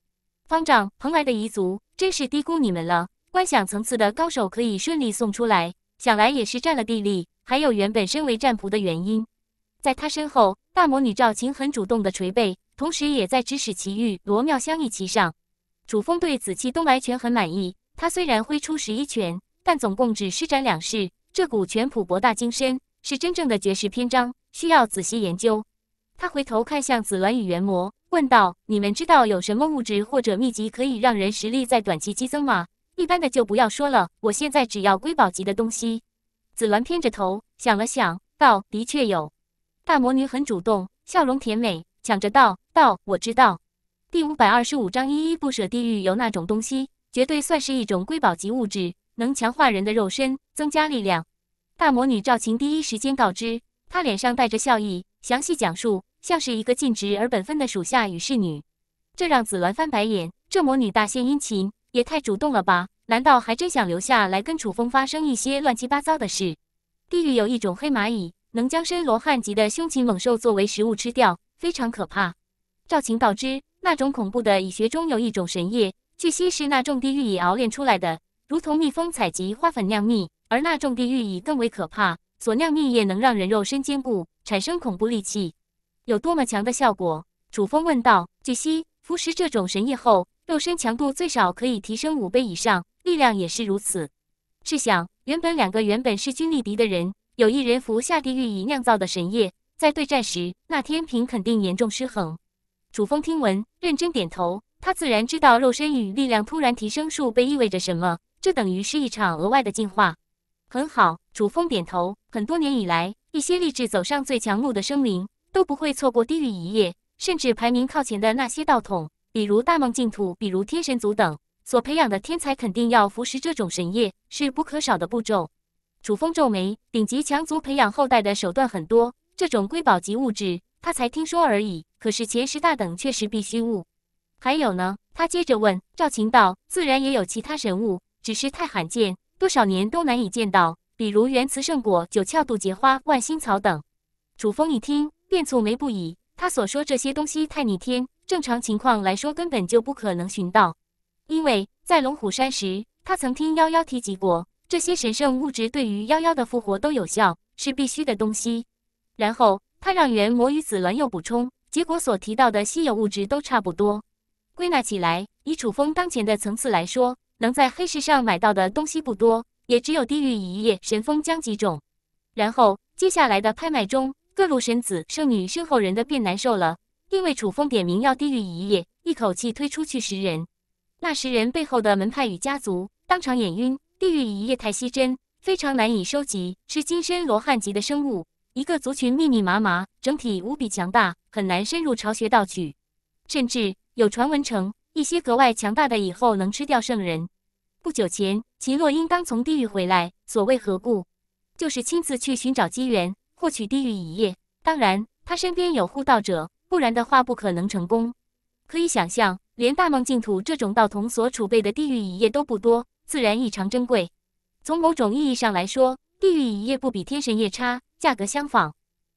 方丈蓬莱的彝族真是低估你们了，观想层次的高手可以顺利送出来，想来也是占了地利，还有原本身为战仆的原因。在他身后，大魔女赵晴很主动的捶背，同时也在指使奇遇罗妙香一起上。楚风对紫气东来拳很满意。他虽然挥出十一拳，但总共只施展两式。这股拳谱博大精深，是真正的绝世篇章，需要仔细研究。他回头看向紫鸾与元魔，问道：“你们知道有什么物质或者秘籍可以让人实力在短期激增吗？一般的就不要说了，我现在只要瑰宝级的东西。”紫鸾偏着头想了想，道：“的确有。”大魔女很主动，笑容甜美，抢着道：“道我知道。”第五百二十五章依依不舍地狱游那种东西。绝对算是一种瑰宝级物质，能强化人的肉身，增加力量。大魔女赵琴第一时间告知，她脸上带着笑意，详细讲述，像是一个尽职而本分的属下与侍女。这让紫鸾翻白眼，这魔女大献殷勤也太主动了吧？难道还真想留下来跟楚风发生一些乱七八糟的事？地狱有一种黑蚂蚁，能将身罗汉级的凶禽猛兽作为食物吃掉，非常可怕。赵琴告知，那种恐怖的蚁穴中有一种神液。据悉是那种地狱蚁熬炼出来的，如同蜜蜂采集花粉酿蜜，而那种地狱蚁更为可怕，所酿蜜液能让人肉身坚固，产生恐怖力气，有多么强的效果？楚风问道。据悉，服食这种神液后，肉身强度最少可以提升五倍以上，力量也是如此。试想，原本两个原本势均力敌的人，有一人服下地狱蚁酿造的神液，在对战时，那天平肯定严重失衡。楚风听闻，认真点头。他自然知道肉身与力量突然提升数倍意味着什么，这等于是一场额外的进化。很好，楚风点头。很多年以来，一些立志走上最强路的生灵都不会错过地狱一夜，甚至排名靠前的那些道统，比如大梦净土，比如天神族等，所培养的天才肯定要服食这种神液，是不可少的步骤。楚风皱眉，顶级强族培养后代的手段很多，这种瑰宝级物质他才听说而已。可是前十大等确实必须物。还有呢？他接着问赵琴道：“自然也有其他神物，只是太罕见，多少年都难以见到。比如元磁圣果、九窍渡劫花、万心草等。”楚风一听，便蹙眉不已。他所说这些东西太逆天，正常情况来说根本就不可能寻到。因为在龙虎山时，他曾听夭夭提及过，这些神圣物质对于夭夭的复活都有效，是必须的东西。然后他让元魔与紫鸾又补充，结果所提到的稀有物质都差不多。归纳起来，以楚风当前的层次来说，能在黑市上买到的东西不多，也只有地狱一夜神风将几种。然后接下来的拍卖中，各路神子、圣女、身后人的便难受了，因为楚风点名要地狱一夜，一口气推出去十人。那十人背后的门派与家族当场眼晕，地狱一夜太吸真，非常难以收集，是金身罗汉级的生物，一个族群密密麻麻，整体无比强大，很难深入巢穴盗取，甚至。有传闻称，一些格外强大的蚁后能吃掉圣人。不久前，奇洛应刚从地狱回来，所谓何故？就是亲自去寻找机缘，获取地狱蚁叶。当然，他身边有护道者，不然的话不可能成功。可以想象，连大梦净土这种道童所储备的地狱蚁叶都不多，自然异常珍贵。从某种意义上来说，地狱蚁叶不比天神叶差，价格相仿。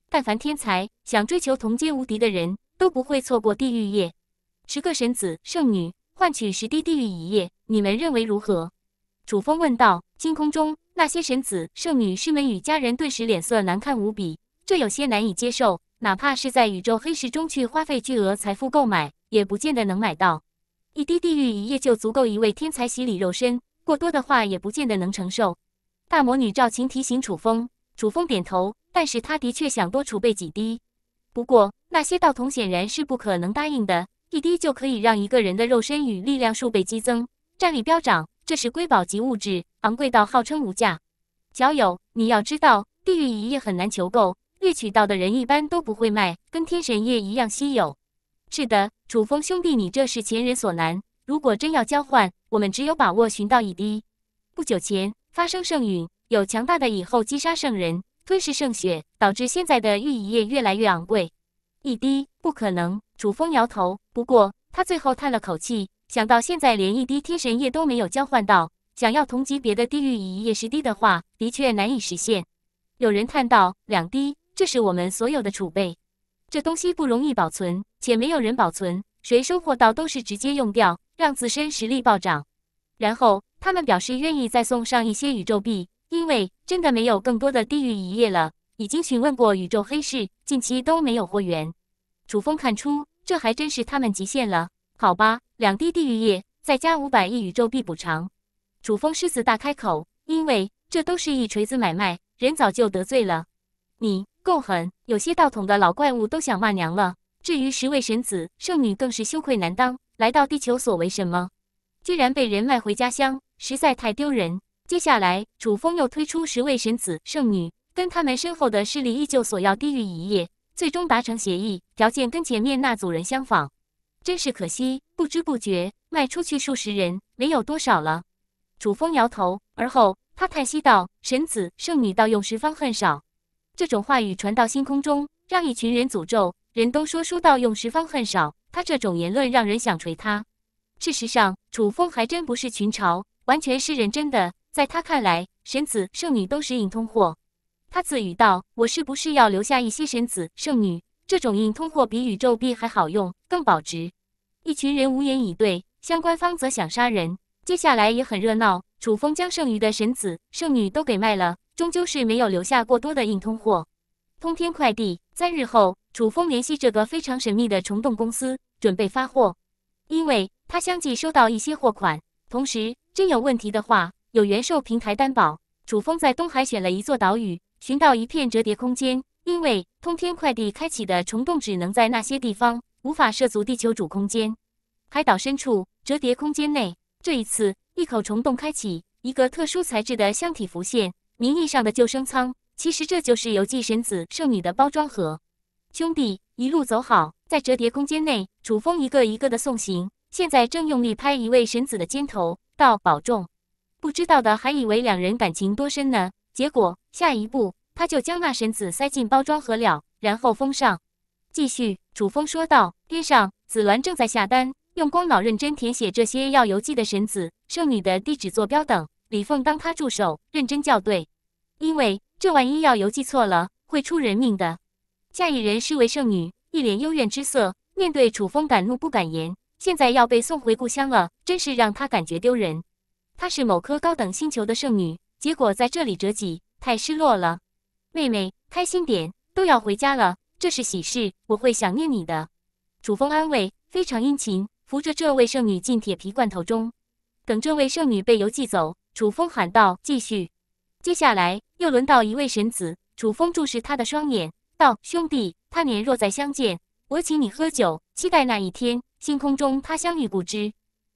但凡天才想追求同阶无敌的人，都不会错过地狱叶。十个神子圣女换取十滴地狱一液，你们认为如何？楚风问道。天空中那些神子圣女师门与家人顿时脸色难看无比，这有些难以接受。哪怕是在宇宙黑市中去花费巨额财富购买，也不见得能买到。一滴地狱一液就足够一位天才洗礼肉身，过多的话也不见得能承受。大魔女赵琴提醒楚风，楚风点头，但是他的确想多储备几滴。不过那些道童显然是不可能答应的。一滴就可以让一个人的肉身与力量数倍激增，战力飙涨。这是瑰宝级物质，昂贵到号称无价。小友，你要知道，地狱蚁夜很难求购，猎取到的人一般都不会卖，跟天神液一样稀有。是的，楚风兄弟，你这是前人所难。如果真要交换，我们只有把握寻到一滴。不久前发生圣陨，有强大的蚁后击杀圣人，吞噬圣血，导致现在的玉蚁液越来越昂贵。一滴不可能，楚风摇头。不过他最后叹了口气，想到现在连一滴天神液都没有交换到，想要同级别的地狱一液十滴的话，的确难以实现。有人叹道：“两滴，这是我们所有的储备。这东西不容易保存，且没有人保存，谁收获到都是直接用掉，让自身实力暴涨。然后他们表示愿意再送上一些宇宙币，因为真的没有更多的地狱一夜了。”已经询问过宇宙黑市，近期都没有货源。楚风看出，这还真是他们极限了。好吧，两滴地狱液，再加五百亿宇宙币补偿。楚风狮子大开口，因为这都是一锤子买卖，人早就得罪了。你，够狠，有些道统的老怪物都想骂娘了。至于十位神子、圣女，更是羞愧难当。来到地球所为什么，居然被人卖回家乡，实在太丢人。接下来，楚风又推出十位神子、圣女。跟他们身后的势力依旧索要低于一亿，最终达成协议，条件跟前面那组人相仿。真是可惜，不知不觉卖出去数十人，没有多少了。楚风摇头，而后他叹息道：“神子圣女盗用十方恨少。”这种话语传到星空中，让一群人诅咒。人都说“书盗用十方恨少”，他这种言论让人想锤他。事实上，楚风还真不是群嘲，完全是认真的。在他看来，神子圣女都是硬通货。他自语道：“我是不是要留下一些神子、圣女？这种硬通货比宇宙币还好用，更保值。”一群人无言以对，相关方则想杀人。接下来也很热闹。楚风将剩余的神子、圣女都给卖了，终究是没有留下过多的硬通货。通天快递三日后，楚风联系这个非常神秘的虫洞公司，准备发货。因为他相继收到一些货款，同时真有问题的话，有元兽平台担保。楚风在东海选了一座岛屿。寻到一片折叠空间，因为通天快递开启的虫洞只能在那些地方，无法涉足地球主空间。海岛深处，折叠空间内，这一次一口虫洞开启，一个特殊材质的箱体浮现，名义上的救生舱，其实这就是邮寄神子圣女的包装盒。兄弟，一路走好！在折叠空间内，楚风一个一个的送行，现在正用力拍一位神子的肩头，道保重。不知道的还以为两人感情多深呢。结果，下一步他就将那神子塞进包装盒了，然后封上。继续，楚风说道：“边上，紫鸾正在下单，用光脑认真填写这些要邮寄的神子、圣女的地址坐标等。李凤当他助手，认真校对，因为这万一要邮寄错了，会出人命的。”下一人是位圣女，一脸幽怨之色，面对楚风敢怒不敢言。现在要被送回故乡了，真是让他感觉丢人。她是某颗高等星球的圣女。结果在这里折戟，太失落了。妹妹，开心点，都要回家了，这是喜事。我会想念你的。楚风安慰，非常殷勤，扶着这位圣女进铁皮罐头中。等这位圣女被邮寄走，楚风喊道：“继续。”接下来又轮到一位神子，楚风注视他的双眼，道：“兄弟，他年若再相见，我请你喝酒。期待那一天，星空中他相遇不知。”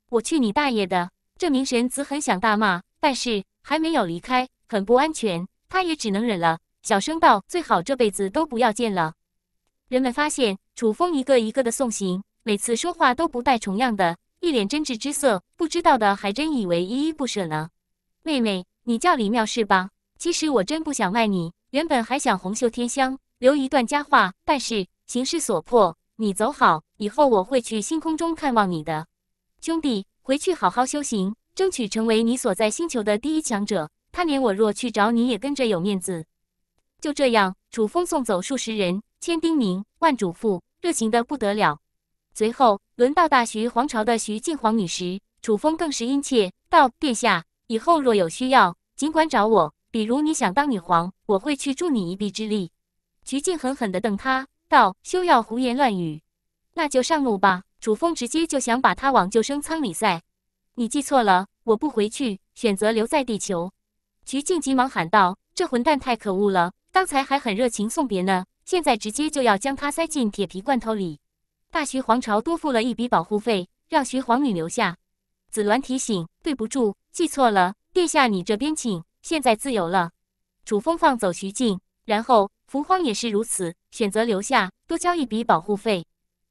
我去你大爷的！这名神子很想大骂，但是。还没有离开，很不安全，他也只能忍了。小声道：“最好这辈子都不要见了。”人们发现楚风一个一个的送行，每次说话都不带重样的，一脸真挚之色，不知道的还真以为依依不舍呢。妹妹，你叫李妙是吧？其实我真不想卖你，原本还想红袖添香，留一段佳话，但是形势所迫，你走好，以后我会去星空中看望你的。兄弟，回去好好修行。争取成为你所在星球的第一强者，他年我若去找你，也跟着有面子。就这样，楚风送走数十人，千叮咛万嘱咐，热情的不得了。随后轮到大徐皇朝的徐静皇女时，楚风更是殷切道：“殿下，以后若有需要，尽管找我。比如你想当女皇，我会去助你一臂之力。”徐静狠狠的瞪他道：“休要胡言乱语。”那就上路吧。楚风直接就想把他往救生舱里塞。你记错了，我不回去，选择留在地球。徐静急忙喊道：“这混蛋太可恶了！刚才还很热情送别呢，现在直接就要将他塞进铁皮罐头里。”大徐皇朝多付了一笔保护费，让徐皇女留下。紫鸾提醒：“对不住，记错了，殿下，你这边请。”现在自由了。楚风放走徐静，然后扶荒也是如此，选择留下，多交一笔保护费。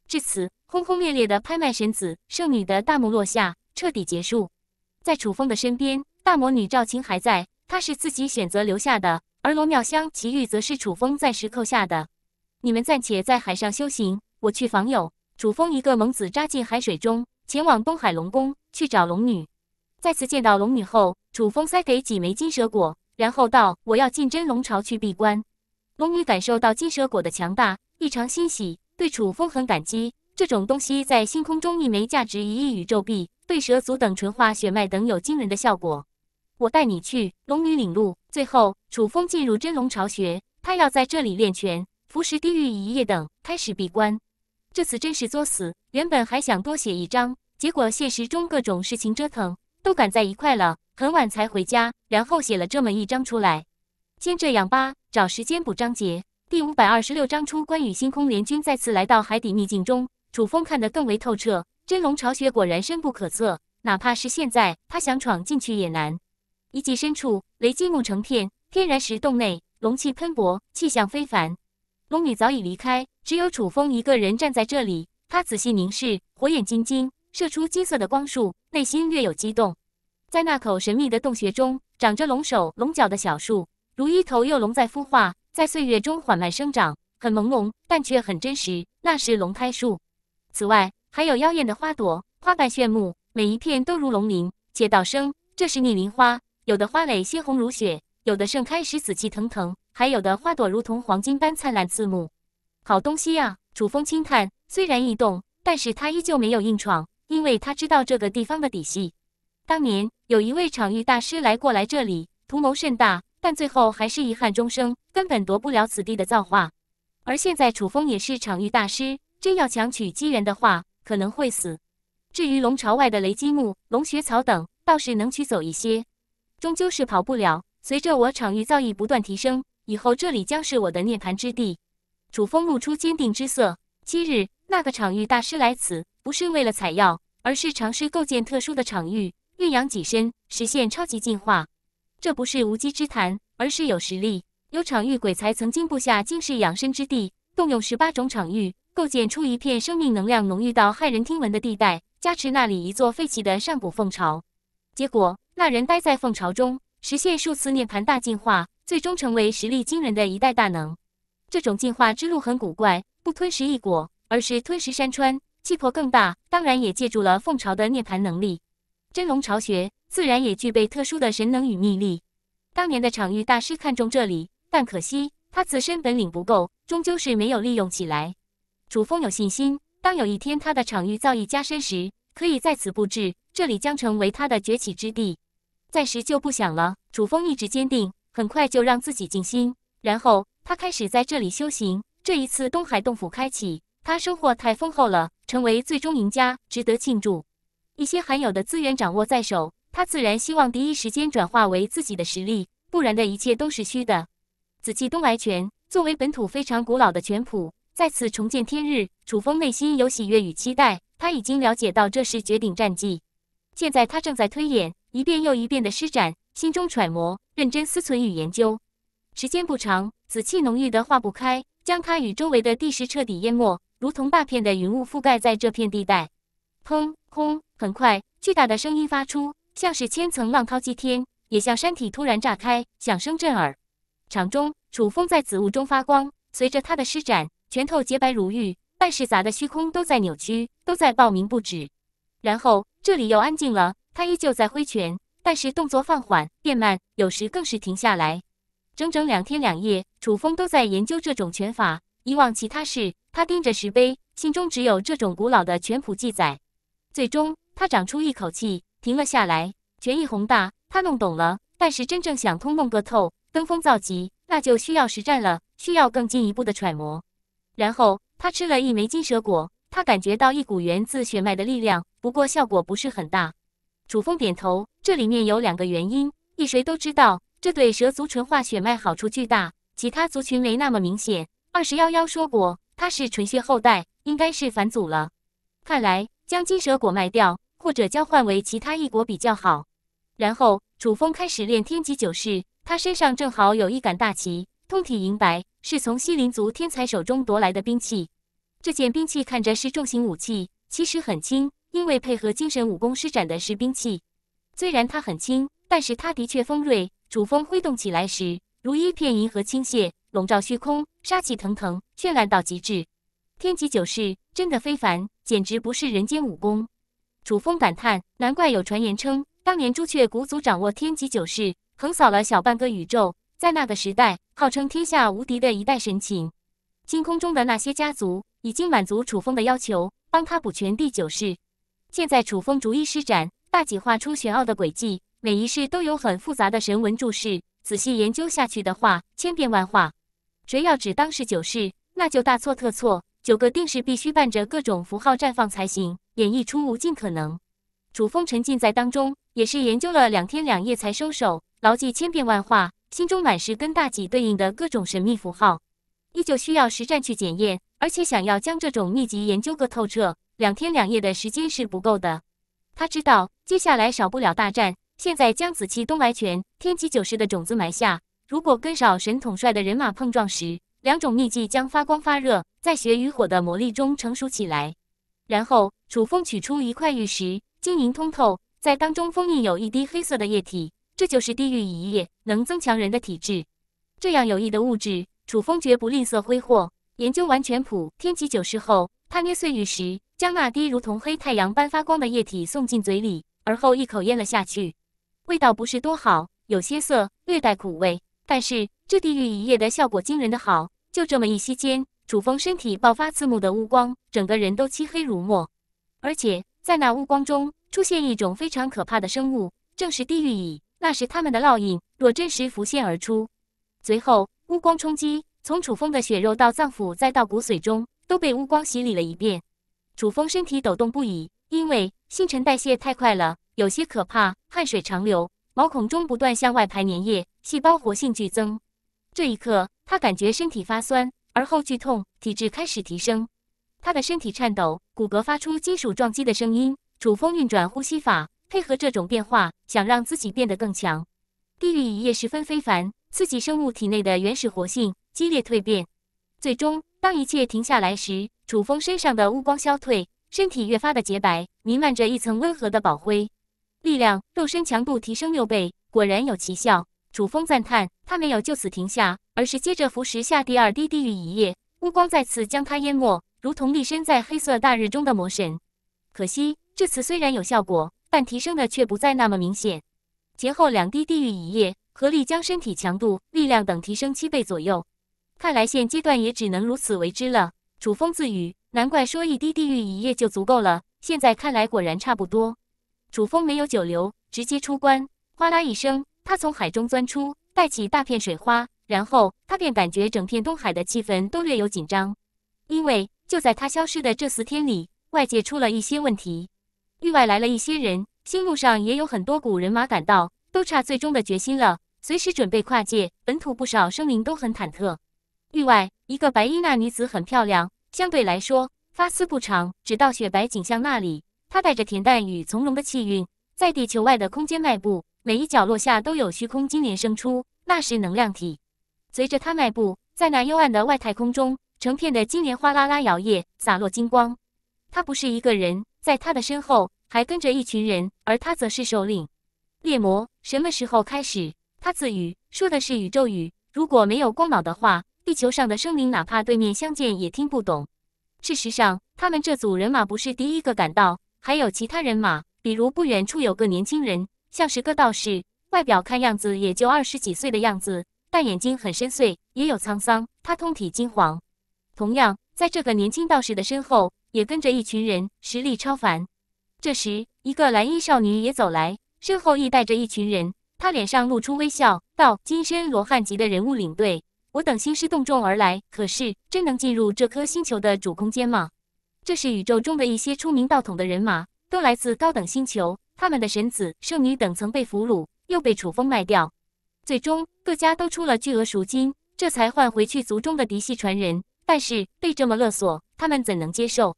至此，轰轰烈烈的拍卖神子圣女的大幕落下。彻底结束，在楚风的身边，大魔女赵琴还在，她是自己选择留下的；而罗妙香、齐玉则是楚风暂时扣下的。你们暂且在海上修行，我去访友。楚风一个猛子扎进海水中，前往东海龙宫去找龙女。再次见到龙女后，楚风塞给几枚金蛇果，然后道：“我要进真龙巢去闭关。”龙女感受到金蛇果的强大，异常欣喜，对楚风很感激。这种东西在星空中一枚价值一亿宇宙币。对蛇族等纯化血脉等有惊人的效果。我带你去，龙女领路。最后，楚风进入真龙巢穴，他要在这里练拳，服食地狱一夜等，开始闭关。这次真是作死。原本还想多写一章，结果现实中各种事情折腾，都赶在一块了，很晚才回家，然后写了这么一章出来。先这样吧，找时间补章节。第五百二十六章初，关羽星空联军再次来到海底秘境中，楚风看得更为透彻。真龙巢穴果然深不可测，哪怕是现在，他想闯进去也难。遗迹深处，雷击木成片，天然石洞内，龙气喷薄，气象非凡。龙女早已离开，只有楚风一个人站在这里。他仔细凝视，火眼金睛射出金色的光束，内心略有激动。在那口神秘的洞穴中，长着龙首龙角的小树，如一头幼龙在孵化，在岁月中缓慢生长，很朦胧，但却很真实。那是龙胎树。此外。还有妖艳的花朵，花瓣炫目，每一片都如龙鳞。且道生，这是逆鳞花。有的花蕾鲜红如血，有的盛开时紫气腾腾，还有的花朵如同黄金般灿烂刺目。好东西啊！楚风轻叹。虽然易动，但是他依旧没有硬闯，因为他知道这个地方的底细。当年有一位场域大师来过来这里，图谋甚大，但最后还是遗憾终生，根本夺不了此地的造化。而现在楚风也是场域大师，真要强取机缘的话。可能会死。至于龙巢外的雷击木、龙血草等，倒是能取走一些。终究是跑不了。随着我场域造诣不断提升，以后这里将是我的涅槃之地。楚风露出坚定之色。七日那个场域大师来此，不是为了采药，而是尝试构建特殊的场域，蕴养己身，实现超级进化。这不是无稽之谈，而是有实力。有场域鬼才曾经布下惊世养身之地，动用十八种场域。构建出一片生命能量浓郁到骇人听闻的地带，加持那里一座废弃的上古凤巢。结果，那人待在凤巢中，实现数次涅槃大进化，最终成为实力惊人的一代大能。这种进化之路很古怪，不吞食异果，而是吞食山川，气魄更大。当然，也借助了凤巢的涅槃能力。真龙巢穴自然也具备特殊的神能与秘力。当年的场域大师看中这里，但可惜他自身本领不够，终究是没有利用起来。楚风有信心，当有一天他的场域造诣加深时，可以在此布置，这里将成为他的崛起之地。暂时就不想了。楚风意志坚定，很快就让自己静心，然后他开始在这里修行。这一次东海洞府开启，他收获太丰厚了，成为最终赢家，值得庆祝。一些罕有的资源掌握在手，他自然希望第一时间转化为自己的实力，不然的一切都是虚的。紫气东来拳作为本土非常古老的拳谱。再次重见天日，楚风内心有喜悦与期待。他已经了解到这是绝顶战绩。现在他正在推演，一遍又一遍的施展，心中揣摩，认真思存与研究。时间不长，紫气浓郁的化不开，将他与周围的地势彻底淹没，如同大片的云雾覆盖在这片地带。砰砰！很快，巨大的声音发出，像是千层浪涛击天，也像山体突然炸开，响声震耳。场中，楚风在紫雾中发光，随着他的施展。拳头洁白如玉，但是砸的虚空都在扭曲，都在报名不止。然后这里又安静了，他依旧在挥拳，但是动作放缓变慢，有时更是停下来。整整两天两夜，楚风都在研究这种拳法。以往其他事，他盯着石碑，心中只有这种古老的拳谱记载。最终，他长出一口气，停了下来。拳意宏大，他弄懂了，但是真正想通、弄个透、登峰造极，那就需要实战了，需要更进一步的揣摩。然后他吃了一枚金蛇果，他感觉到一股源自血脉的力量，不过效果不是很大。楚风点头，这里面有两个原因：一，谁都知道这对蛇族纯化血脉好处巨大，其他族群没那么明显；二十幺幺说过，他是纯血后代，应该是返祖了。看来将金蛇果卖掉或者交换为其他异果比较好。然后楚风开始练天级九式，他身上正好有一杆大旗，通体银白。是从西林族天才手中夺来的兵器。这件兵器看着是重型武器，其实很轻，因为配合精神武功施展的是兵器。虽然它很轻，但是它的确锋锐。楚风挥动起来时，如一片银河倾泻，笼罩虚空，杀气腾腾，绚烂到极致。天极九式真的非凡，简直不是人间武功。楚风感叹：难怪有传言称，当年朱雀古族掌握天极九式，横扫了小半个宇宙。在那个时代。号称天下无敌的一代神琴，星空中的那些家族已经满足楚风的要求，帮他补全第九式。现在楚风逐一施展，大戟画出玄奥的轨迹，每一式都有很复杂的神文注释。仔细研究下去的话，千变万化。谁要只当是九式，那就大错特错。九个定式必须伴着各种符号绽放才行，演绎出无尽可能。楚风沉浸在当中，也是研究了两天两夜才收手，牢记千变万化。心中满是跟大己对应的各种神秘符号，依旧需要实战去检验。而且想要将这种秘籍研究个透彻，两天两夜的时间是不够的。他知道接下来少不了大战，现在将紫气东来拳、天机九式的种子埋下。如果跟少神统帅的人马碰撞时，两种秘技将发光发热，在血与火的魔力中成熟起来。然后楚风取出一块玉石，晶莹通透，在当中封印有一滴黑色的液体。这就是地狱蚁液，能增强人的体质。这样有益的物质，楚风绝不吝啬挥霍。研究完全谱天极九式后，他捏碎玉石，将那滴如同黑太阳般发光的液体送进嘴里，而后一口咽了下去。味道不是多好，有些涩，略带苦味。但是这地狱蚁液的效果惊人的好。就这么一吸间，楚风身体爆发刺目的乌光，整个人都漆黑如墨。而且在那乌光中出现一种非常可怕的生物，正是地狱蚁。那时他们的烙印若真实浮现而出，随后乌光冲击从楚风的血肉到脏腑再到骨髓中都被乌光洗礼了一遍。楚风身体抖动不已，因为新陈代谢太快了，有些可怕，汗水长流，毛孔中不断向外排粘液，细胞活性剧增。这一刻，他感觉身体发酸，而后剧痛，体质开始提升。他的身体颤抖，骨骼发出金属撞击的声音。楚风运转呼吸法。配合这种变化，想让自己变得更强。地狱一夜十分非凡，刺激生物体内的原始活性，激烈蜕变。最终，当一切停下来时，楚风身上的乌光消退，身体越发的洁白，弥漫着一层温和的宝灰。力量肉身强度提升六倍，果然有奇效。楚风赞叹，他没有就此停下，而是接着服食下第二滴地狱一夜，乌光再次将他淹没，如同立身在黑色大日中的魔神。可惜，这次虽然有效果。但提升的却不再那么明显。前后两滴地狱一液合力将身体强度、力量等提升七倍左右。看来现阶段也只能如此为之了。楚风自语：“难怪说一滴地狱一液就足够了，现在看来果然差不多。”楚风没有久留，直接出关。哗啦一声，他从海中钻出，带起大片水花。然后他便感觉整片东海的气氛都略有紧张，因为就在他消失的这四天里，外界出了一些问题。域外来了一些人，星路上也有很多古人马赶到，都差最终的决心了，随时准备跨界。本土不少生灵都很忐忑。域外，一个白衣那女子很漂亮，相对来说发丝不长，直到雪白景象那里。她带着恬淡与从容的气韵，在地球外的空间迈步，每一角落下都有虚空金莲生出，那是能量体。随着她迈步，在那幽暗的外太空中，成片的金莲哗啦啦摇曳，洒落金光。她不是一个人。在他的身后还跟着一群人，而他则是首领。猎魔什么时候开始？他自语，说的是宇宙语。如果没有功劳的话，地球上的生灵哪怕对面相见也听不懂。事实上，他们这组人马不是第一个赶到，还有其他人马，比如不远处有个年轻人，像是个道士，外表看样子也就二十几岁的样子，但眼睛很深邃，也有沧桑。他通体金黄。同样，在这个年轻道士的身后。也跟着一群人，实力超凡。这时，一个蓝衣少女也走来，身后亦带着一群人。她脸上露出微笑，道：“金身罗汉级的人物领队，我等兴师动众而来，可是真能进入这颗星球的主空间吗？”这是宇宙中的一些出名道统的人马，都来自高等星球。他们的神子、圣女等曾被俘虏，又被楚风卖掉，最终各家都出了巨额赎金，这才换回去族中的嫡系传人。但是被这么勒索，他们怎能接受？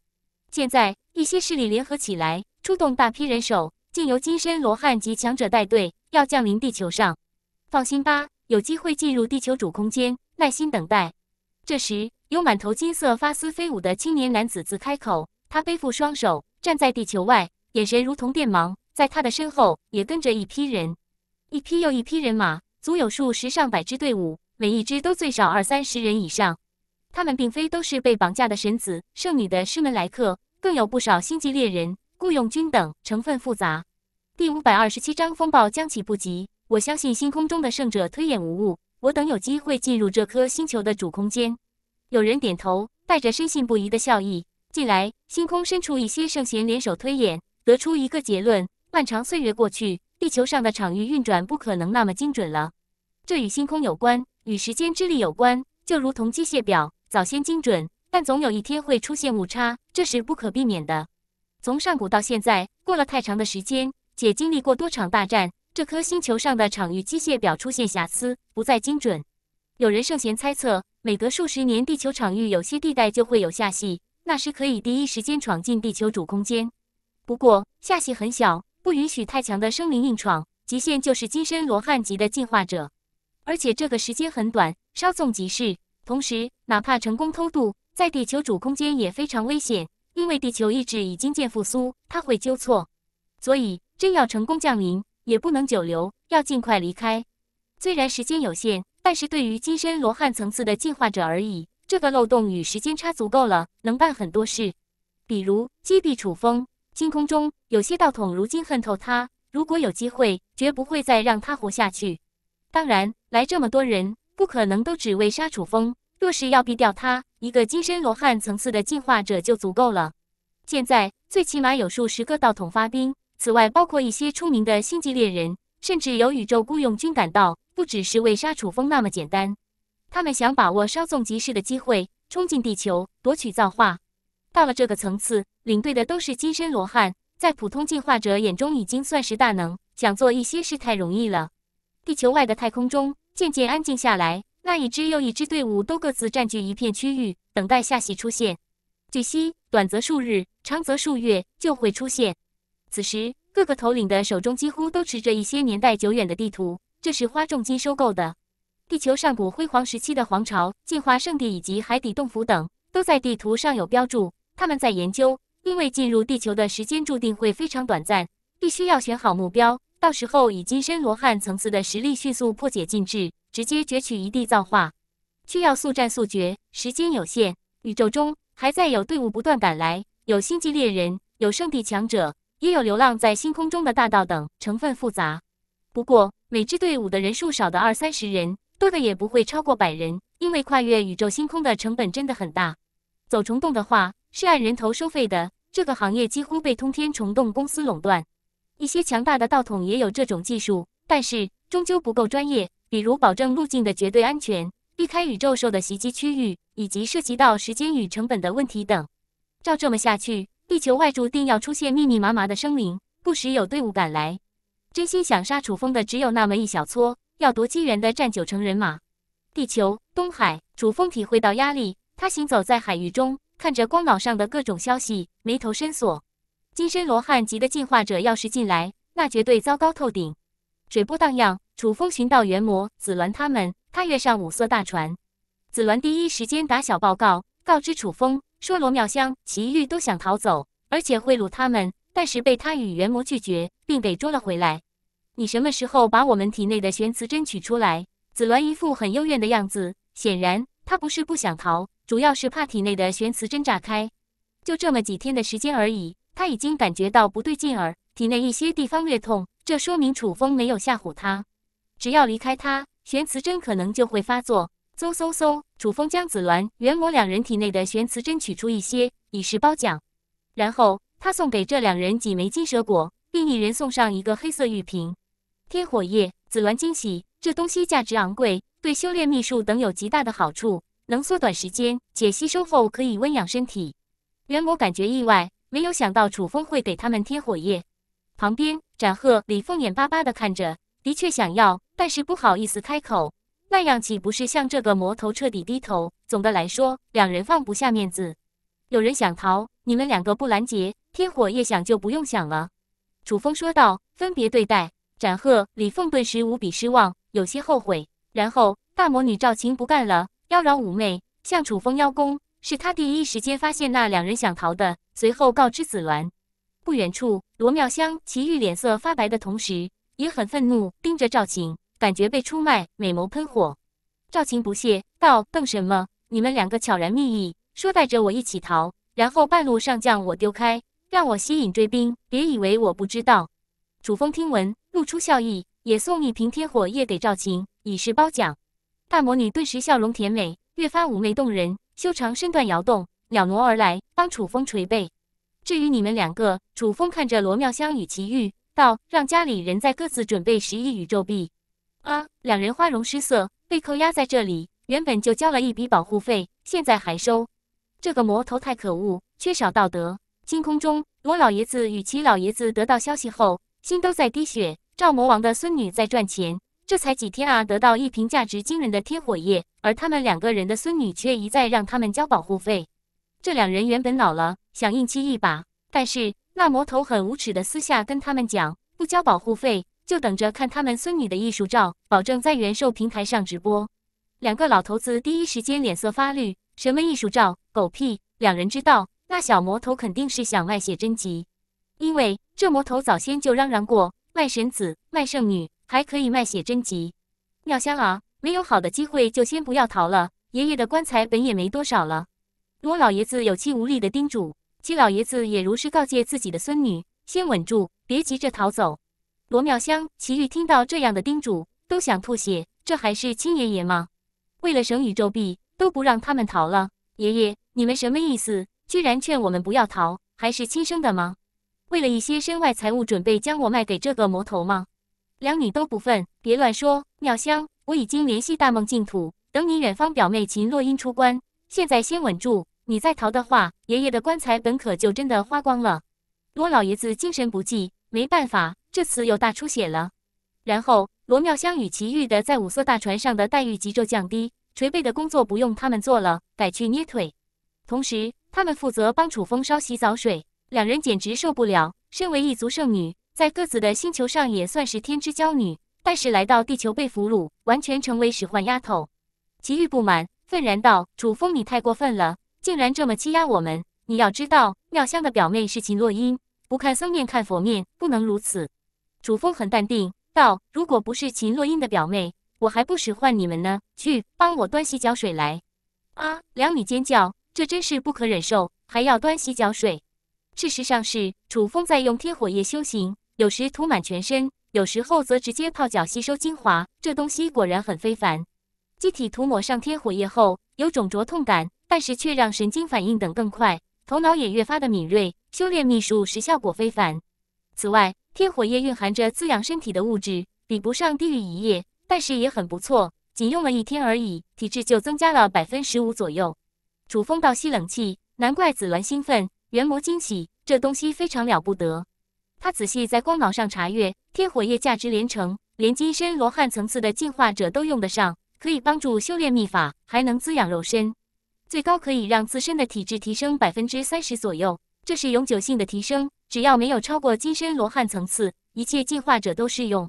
现在，一些势力联合起来，出动大批人手，竟由金身罗汉及强者带队，要降临地球上。放心吧，有机会进入地球主空间，耐心等待。这时，有满头金色发丝飞舞的青年男子自开口，他背负双手，站在地球外，眼神如同电芒。在他的身后，也跟着一批人，一批又一批人马，足有数十上百支队伍，每一支都最少二三十人以上。他们并非都是被绑架的神子、圣女的师门来客，更有不少星际猎人、雇佣军等成分复杂。第五百二十七章风暴将起不及，我相信星空中的圣者推演无误，我等有机会进入这颗星球的主空间。有人点头，带着深信不疑的笑意。近来，星空深处一些圣贤联手推演，得出一个结论：漫长岁月过去，地球上的场域运转不可能那么精准了。这与星空有关，与时间之力有关，就如同机械表。早先精准，但总有一天会出现误差，这是不可避免的。从上古到现在，过了太长的时间，且经历过多场大战，这颗星球上的场域机械表出现瑕疵，不再精准。有人圣贤猜测，每隔数十年，地球场域有些地带就会有下隙，那时可以第一时间闯进地球主空间。不过下隙很小，不允许太强的生灵硬闯，极限就是金身罗汉级的进化者。而且这个时间很短，稍纵即逝。同时。哪怕成功偷渡，在地球主空间也非常危险，因为地球意志已经渐复苏，他会纠错。所以，真要成功降临，也不能久留，要尽快离开。虽然时间有限，但是对于金身罗汉层次的进化者而已，这个漏洞与时间差足够了，能办很多事。比如击毙楚风，星空中有些道统如今恨透他，如果有机会，绝不会再让他活下去。当然，来这么多人，不可能都只为杀楚风。若是要毙掉他，一个金身罗汉层次的进化者就足够了。现在最起码有数十个道统发兵，此外包括一些出名的星际猎人，甚至有宇宙雇佣军赶到，不只是为杀楚风那么简单。他们想把握稍纵即逝的机会，冲进地球夺取造化。到了这个层次，领队的都是金身罗汉，在普通进化者眼中已经算是大能，想做一些事太容易了。地球外的太空中渐渐安静下来。那一支又一支队伍都各自占据一片区域，等待下息出现。据悉，短则数日，长则数月就会出现。此时，各个头领的手中几乎都持着一些年代久远的地图，这是花重金收购的。地球上古辉煌时期的皇朝、进化圣地以及海底洞府等，都在地图上有标注。他们在研究，因为进入地球的时间注定会非常短暂，必须要选好目标，到时候以金身罗汉层次的实力迅速破解禁制。直接攫取一地造化，却要速战速决，时间有限。宇宙中还在有队伍不断赶来，有星际猎人，有圣地强者，也有流浪在星空中的大道等，成分复杂。不过每支队伍的人数少的二三十人，多的也不会超过百人，因为跨越宇宙星空的成本真的很大。走虫洞的话是按人头收费的，这个行业几乎被通天虫洞公司垄断。一些强大的道统也有这种技术，但是终究不够专业。比如保证路径的绝对安全，避开宇宙兽的袭击区域，以及涉及到时间与成本的问题等。照这么下去，地球外注定要出现密密麻麻的生灵。不时有队伍赶来，真心想杀楚风的只有那么一小撮，要夺机缘的占九成人马。地球东海，楚风体会到压力。他行走在海域中，看着光脑上的各种消息，眉头深锁。金身罗汉级的进化者要是进来，那绝对糟糕透顶。水波荡漾。楚风寻到元魔、子鸾他们，他跃上五色大船。子鸾第一时间打小报告，告知楚风说罗妙香、齐玉都想逃走，而且贿赂他们，但是被他与元魔拒绝，并被捉了回来。你什么时候把我们体内的玄磁针取出来？子鸾一副很幽怨的样子，显然他不是不想逃，主要是怕体内的玄磁针炸开。就这么几天的时间而已，他已经感觉到不对劲儿，体内一些地方略痛，这说明楚风没有吓唬他。只要离开他，玄磁针可能就会发作。嗖嗖嗖！楚风、将紫鸾、元魔两人体内的玄磁针取出一些，以示褒奖。然后他送给这两人几枚金蛇果，并一人送上一个黑色玉瓶。贴火液，紫鸾惊喜，这东西价值昂贵，对修炼秘术等有极大的好处，能缩短时间，且吸收后可以温养身体。元魔感觉意外，没有想到楚风会给他们贴火液。旁边，展赫、李凤眼巴巴的看着。的确想要，但是不好意思开口，那样岂不是向这个魔头彻底低头？总的来说，两人放不下面子。有人想逃，你们两个不拦截，天火夜想就不用想了。”楚风说道，“分别对待。”展赫、李凤顿时无比失望，有些后悔。然后，大魔女赵琴不干了，妖娆妩媚向楚风邀功，是他第一时间发现那两人想逃的，随后告知紫鸾。不远处，罗妙香、齐玉脸色发白的同时。也很愤怒，盯着赵晴，感觉被出卖，美眸喷火。赵晴不屑道：“瞪什么？你们两个悄然密议，说带着我一起逃，然后半路上将我丢开，让我吸引追兵。别以为我不知道。”楚风听闻，露出笑意，也送一瓶天火液给赵晴，以示褒奖。大魔女顿时笑容甜美，越发妩媚动人，修长身段摇动，鸟挪而来，帮楚风捶背。至于你们两个，楚风看着罗妙香与祁煜。道让家里人在各自准备十亿宇宙币。啊！两人花容失色，被扣押在这里，原本就交了一笔保护费，现在还收，这个魔头太可恶，缺少道德。星空中，罗老爷子与齐老爷子得到消息后，心都在滴血。赵魔王的孙女在赚钱，这才几天啊，得到一瓶价值惊人的天火液，而他们两个人的孙女却一再让他们交保护费。这两人原本老了，想硬气一把，但是。那魔头很无耻的私下跟他们讲，不交保护费就等着看他们孙女的艺术照，保证在元兽平台上直播。两个老头子第一时间脸色发绿，什么艺术照，狗屁！两人知道那小魔头肯定是想卖写真集，因为这魔头早先就嚷嚷过卖神子、卖圣女，还可以卖写真集。妙香啊，没有好的机会就先不要逃了，爷爷的棺材本也没多少了。罗老爷子有气无力的叮嘱。齐老爷子也如是告诫自己的孙女：“先稳住，别急着逃走。”罗妙香、齐玉听到这样的叮嘱，都想吐血。这还是亲爷爷吗？为了省宇宙币，都不让他们逃了？爷爷，你们什么意思？居然劝我们不要逃？还是亲生的吗？为了一些身外财物，准备将我卖给这个魔头吗？两女都不忿，别乱说。妙香，我已经联系大梦净土，等你远方表妹秦若音出关。现在先稳住。你再逃的话，爷爷的棺材本可就真的花光了。罗老爷子精神不济，没办法，这次又大出血了。然后罗妙香与齐煜的在五色大船上的待遇急骤降低，捶背的工作不用他们做了，改去捏腿。同时，他们负责帮楚风烧洗澡水，两人简直受不了。身为一族圣女，在各自的星球上也算是天之娇女，但是来到地球被俘虏，完全成为使唤丫头。齐煜不满，愤然道：“楚风，你太过分了。”竟然这么欺压我们！你要知道，妙香的表妹是秦若音。不看僧面看佛面，不能如此。楚风很淡定道：“如果不是秦若音的表妹，我还不使唤你们呢。去，帮我端洗脚水来。”啊！两女尖叫：“这真是不可忍受，还要端洗脚水！”事实上是楚风在用贴火液修行，有时涂满全身，有时候则直接泡脚吸收精华。这东西果然很非凡。机体涂抹上贴火液后，有种灼痛感。但是却让神经反应等更快，头脑也越发的敏锐。修炼秘术时效果非凡。此外，天火液蕴含着滋养身体的物质，比不上地狱一夜，但是也很不错。仅用了一天而已，体质就增加了百分十五左右。楚风倒吸冷气，难怪紫鸾兴奋，元魔惊喜，这东西非常了不得。他仔细在光脑上查阅，天火液价值连城，连金身罗汉层次的进化者都用得上，可以帮助修炼秘法，还能滋养肉身。最高可以让自身的体质提升百分之三十左右，这是永久性的提升。只要没有超过金身罗汉层次，一切进化者都适用。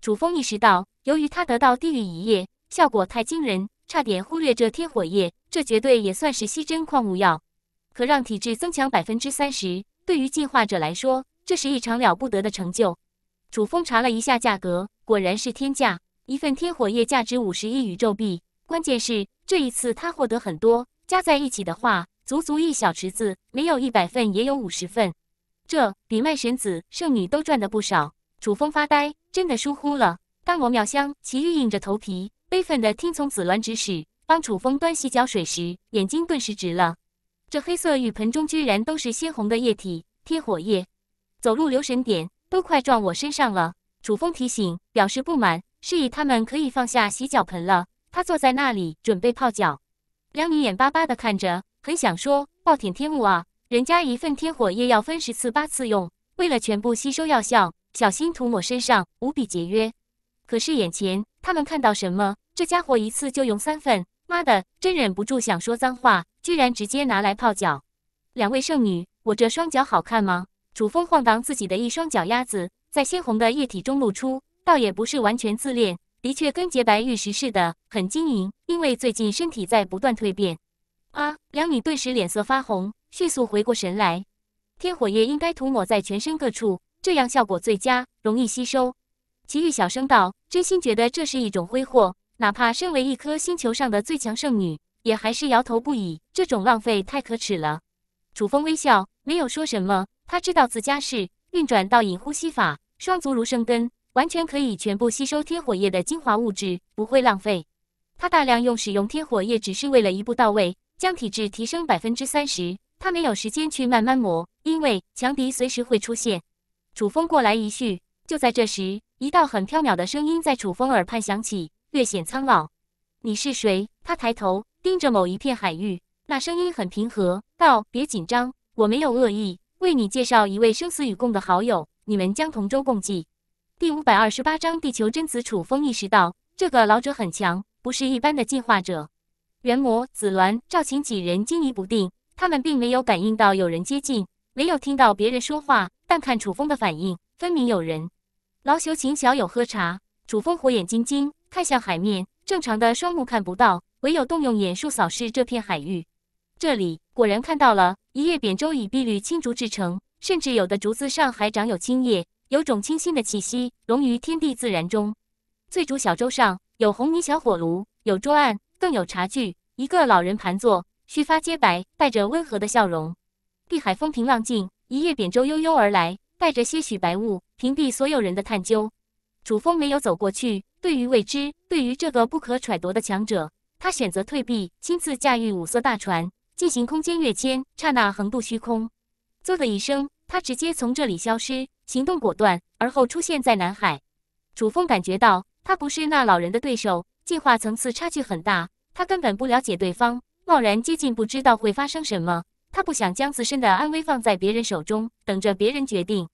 楚风意识到，由于他得到地狱一夜，效果太惊人，差点忽略这天火叶。这绝对也算是稀珍矿物药，可让体质增强百分之三十。对于进化者来说，这是一场了不得的成就。楚风查了一下价格，果然是天价，一份天火叶价值五十亿宇宙币。关键是这一次他获得很多。加在一起的话，足足一小池子，没有一百份也有五十份，这比卖神子剩女都赚的不少。楚风发呆，真的疏忽了。当我妙香齐玉硬着头皮、悲愤地听从紫鸾指使，帮楚风端洗脚水时，眼睛顿时直了。这黑色浴盆中居然都是鲜红的液体，贴火液。走路留神点，都快撞我身上了。楚风提醒，表示不满，示意他们可以放下洗脚盆了。他坐在那里准备泡脚。两女眼巴巴地看着，很想说：“暴殄天物啊，人家一份天火液要分十次八次用，为了全部吸收药效，小心涂抹身上，无比节约。”可是眼前他们看到什么？这家伙一次就用三份，妈的，真忍不住想说脏话，居然直接拿来泡脚！两位圣女，我这双脚好看吗？楚风晃荡自己的一双脚丫子，在鲜红的液体中露出，倒也不是完全自恋。的确跟洁白玉石似的，很晶莹。因为最近身体在不断蜕变，啊！两女顿时脸色发红，迅速回过神来。天火液应该涂抹在全身各处，这样效果最佳，容易吸收。祁煜小声道：“真心觉得这是一种挥霍，哪怕身为一颗星球上的最强圣女，也还是摇头不已。这种浪费太可耻了。”楚风微笑，没有说什么。他知道自家事，运转到隐呼吸法，双足如生根。完全可以全部吸收天火液的精华物质，不会浪费。他大量用使用天火液，只是为了一步到位，将体质提升百分之三十。他没有时间去慢慢磨，因为强敌随时会出现。楚风过来一叙，就在这时，一道很飘渺的声音在楚风耳畔响起，略显苍老：“你是谁？”他抬头盯着某一片海域，那声音很平和，道：“别紧张，我没有恶意。为你介绍一位生死与共的好友，你们将同舟共济。”第五百二十八章，地球真子楚风意识到，这个老者很强，不是一般的进化者。元魔、紫鸾、赵晴几人惊疑不定，他们并没有感应到有人接近，没有听到别人说话，但看楚风的反应，分明有人。老朽请小友喝茶。楚风火眼金睛，看向海面，正常的双目看不到，唯有动用眼术扫视这片海域。这里果然看到了一叶扁舟，以碧绿青竹制成，甚至有的竹子上还长有青叶。有种清新的气息融于天地自然中。翠竹小舟上有红泥小火炉，有桌案，更有茶具。一个老人盘坐，须发皆白，带着温和的笑容。碧海风平浪静，一叶扁舟悠悠而来，带着些许白雾，屏蔽所有人的探究。楚风没有走过去，对于未知，对于这个不可揣度的强者，他选择退避。亲自驾驭五色大船进行空间跃迁，刹那横渡虚空。嗖的一声。他直接从这里消失，行动果断，而后出现在南海。楚风感觉到他不是那老人的对手，进化层次差距很大，他根本不了解对方，贸然接近不知道会发生什么。他不想将自身的安危放在别人手中，等着别人决定。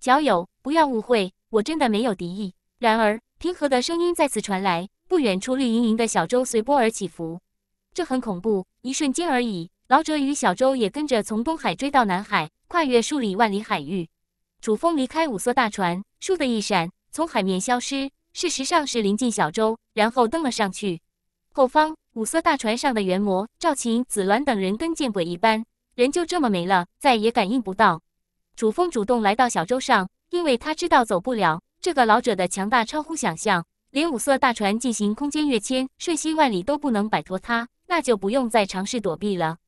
小友，不要误会，我真的没有敌意。然而，平和的声音再次传来，不远处绿莹莹的小舟随波而起伏。这很恐怖，一瞬间而已。老者与小舟也跟着从东海追到南海，跨越数里万里海域。楚风离开五艘大船，倏的一闪，从海面消失。事实上是临近小舟，然后登了上去。后方五艘大船上的元魔赵琴、紫鸾等人跟见鬼一般，人就这么没了，再也感应不到。楚风主动来到小舟上，因为他知道走不了。这个老者的强大超乎想象，连五色大船进行空间跃迁，瞬息万里都不能摆脱他，那就不用再尝试躲避了。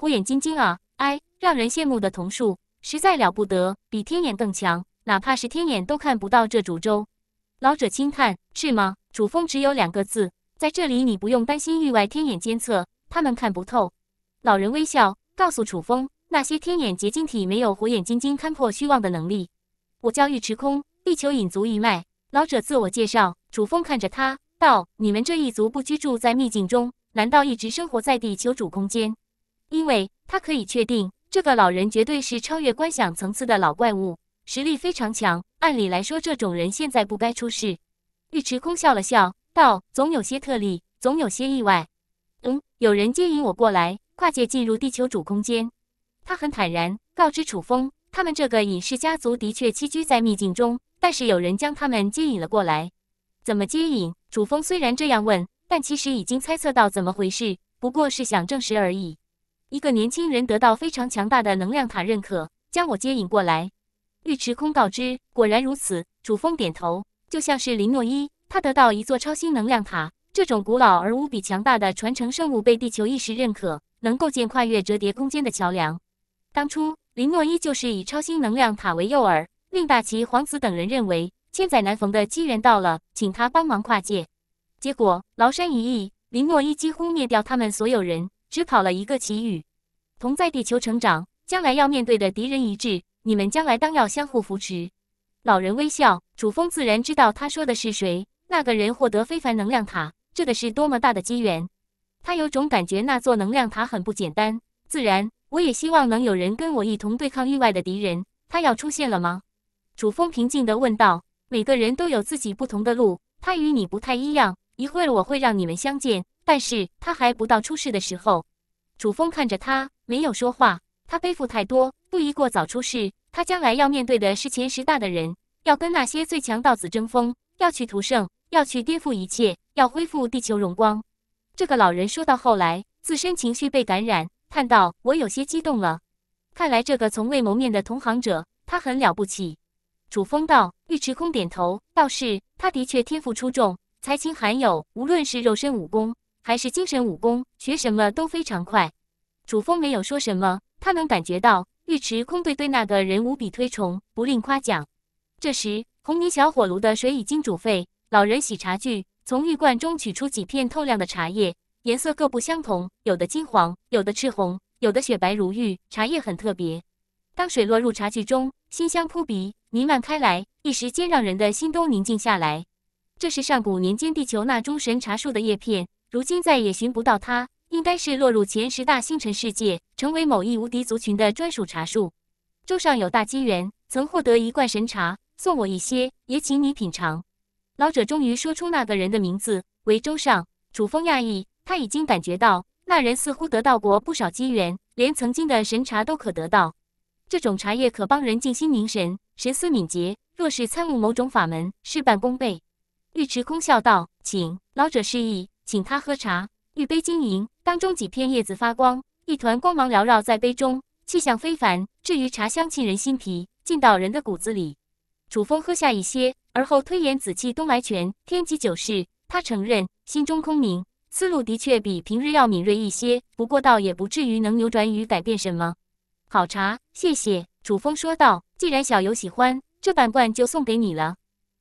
火眼金睛啊！哎，让人羡慕的瞳术实在了不得，比天眼更强。哪怕是天眼都看不到这主舟。老者轻叹：“是吗？”楚风只有两个字：“在这里，你不用担心域外天眼监测，他们看不透。”老人微笑，告诉楚风：“那些天眼结晶体没有火眼金睛看破虚妄的能力。”我叫尉迟空，地球隐族一脉。老者自我介绍。楚风看着他，道：“你们这一族不居住在秘境中，难道一直生活在地球主空间？”因为他可以确定，这个老人绝对是超越观想层次的老怪物，实力非常强。按理来说，这种人现在不该出世。尉迟空笑了笑，道：“总有些特例，总有些意外。”“嗯，有人接引我过来，跨界进入地球主空间。”他很坦然告知楚风：“他们这个隐世家族的确栖居在秘境中，但是有人将他们接引了过来。”“怎么接引？”楚风虽然这样问，但其实已经猜测到怎么回事，不过是想证实而已。一个年轻人得到非常强大的能量塔认可，将我接引过来。尉迟空告知，果然如此。楚风点头，就像是林诺伊，他得到一座超新能量塔，这种古老而无比强大的传承圣物被地球意识认可，能构建跨越折叠空间的桥梁。当初林诺伊就是以超新能量塔为诱饵，令大齐皇子等人认为千载难逢的机缘到了，请他帮忙跨界。结果崂山一役，林诺伊几乎灭掉他们所有人。只跑了一个奇遇，同在地球成长，将来要面对的敌人一致，你们将来当要相互扶持。老人微笑，楚风自然知道他说的是谁。那个人获得非凡能量塔，这个是多么大的机缘！他有种感觉，那座能量塔很不简单。自然，我也希望能有人跟我一同对抗域外的敌人。他要出现了吗？楚风平静地问道。每个人都有自己不同的路，他与你不太一样。一会儿我会让你们相见。但是他还不到出世的时候。楚风看着他，没有说话。他背负太多，不宜过早出世。他将来要面对的是前十大的人，要跟那些最强道子争锋，要去屠圣，要去颠覆一切，要恢复地球荣光。这个老人说到后来，自身情绪被感染，叹道：“我有些激动了。看来这个从未谋面的同行者，他很了不起。”楚风道，尉迟恭点头。道士，他的确天赋出众，才情罕有，无论是肉身武功。还是精神武功，学什么都非常快。楚风没有说什么，他能感觉到尉迟恭对对那个人无比推崇，不吝夸奖。这时，红泥小火炉的水已经煮沸，老人洗茶具，从玉罐中取出几片透亮的茶叶，颜色各不相同，有的金黄，有的赤红，有的雪白如玉。茶叶很特别。当水落入茶具中，馨香扑鼻，弥漫开来，一时间让人的心都宁静下来。这是上古年间地球那株神茶树的叶片。如今再也寻不到他，应该是落入前十大星辰世界，成为某一无敌族群的专属茶树。周上有大机缘，曾获得一罐神茶，送我一些，也请你品尝。老者终于说出那个人的名字，为周上。楚风讶异，他已经感觉到那人似乎得到过不少机缘，连曾经的神茶都可得到。这种茶叶可帮人静心凝神，神思敏捷。若是参悟某种法门，事半功倍。尉迟空笑道：“请。”老者示意。请他喝茶，玉杯晶莹，当中几片叶子发光，一团光芒缭绕在杯中，气象非凡。至于茶香沁人心脾，进到人的骨子里。楚风喝下一些，而后推演紫气东来泉天机九世。他承认心中空明，思路的确比平日要敏锐一些，不过倒也不至于能扭转与改变什么。好茶，谢谢楚风说道。既然小游喜欢，这半罐就送给你了。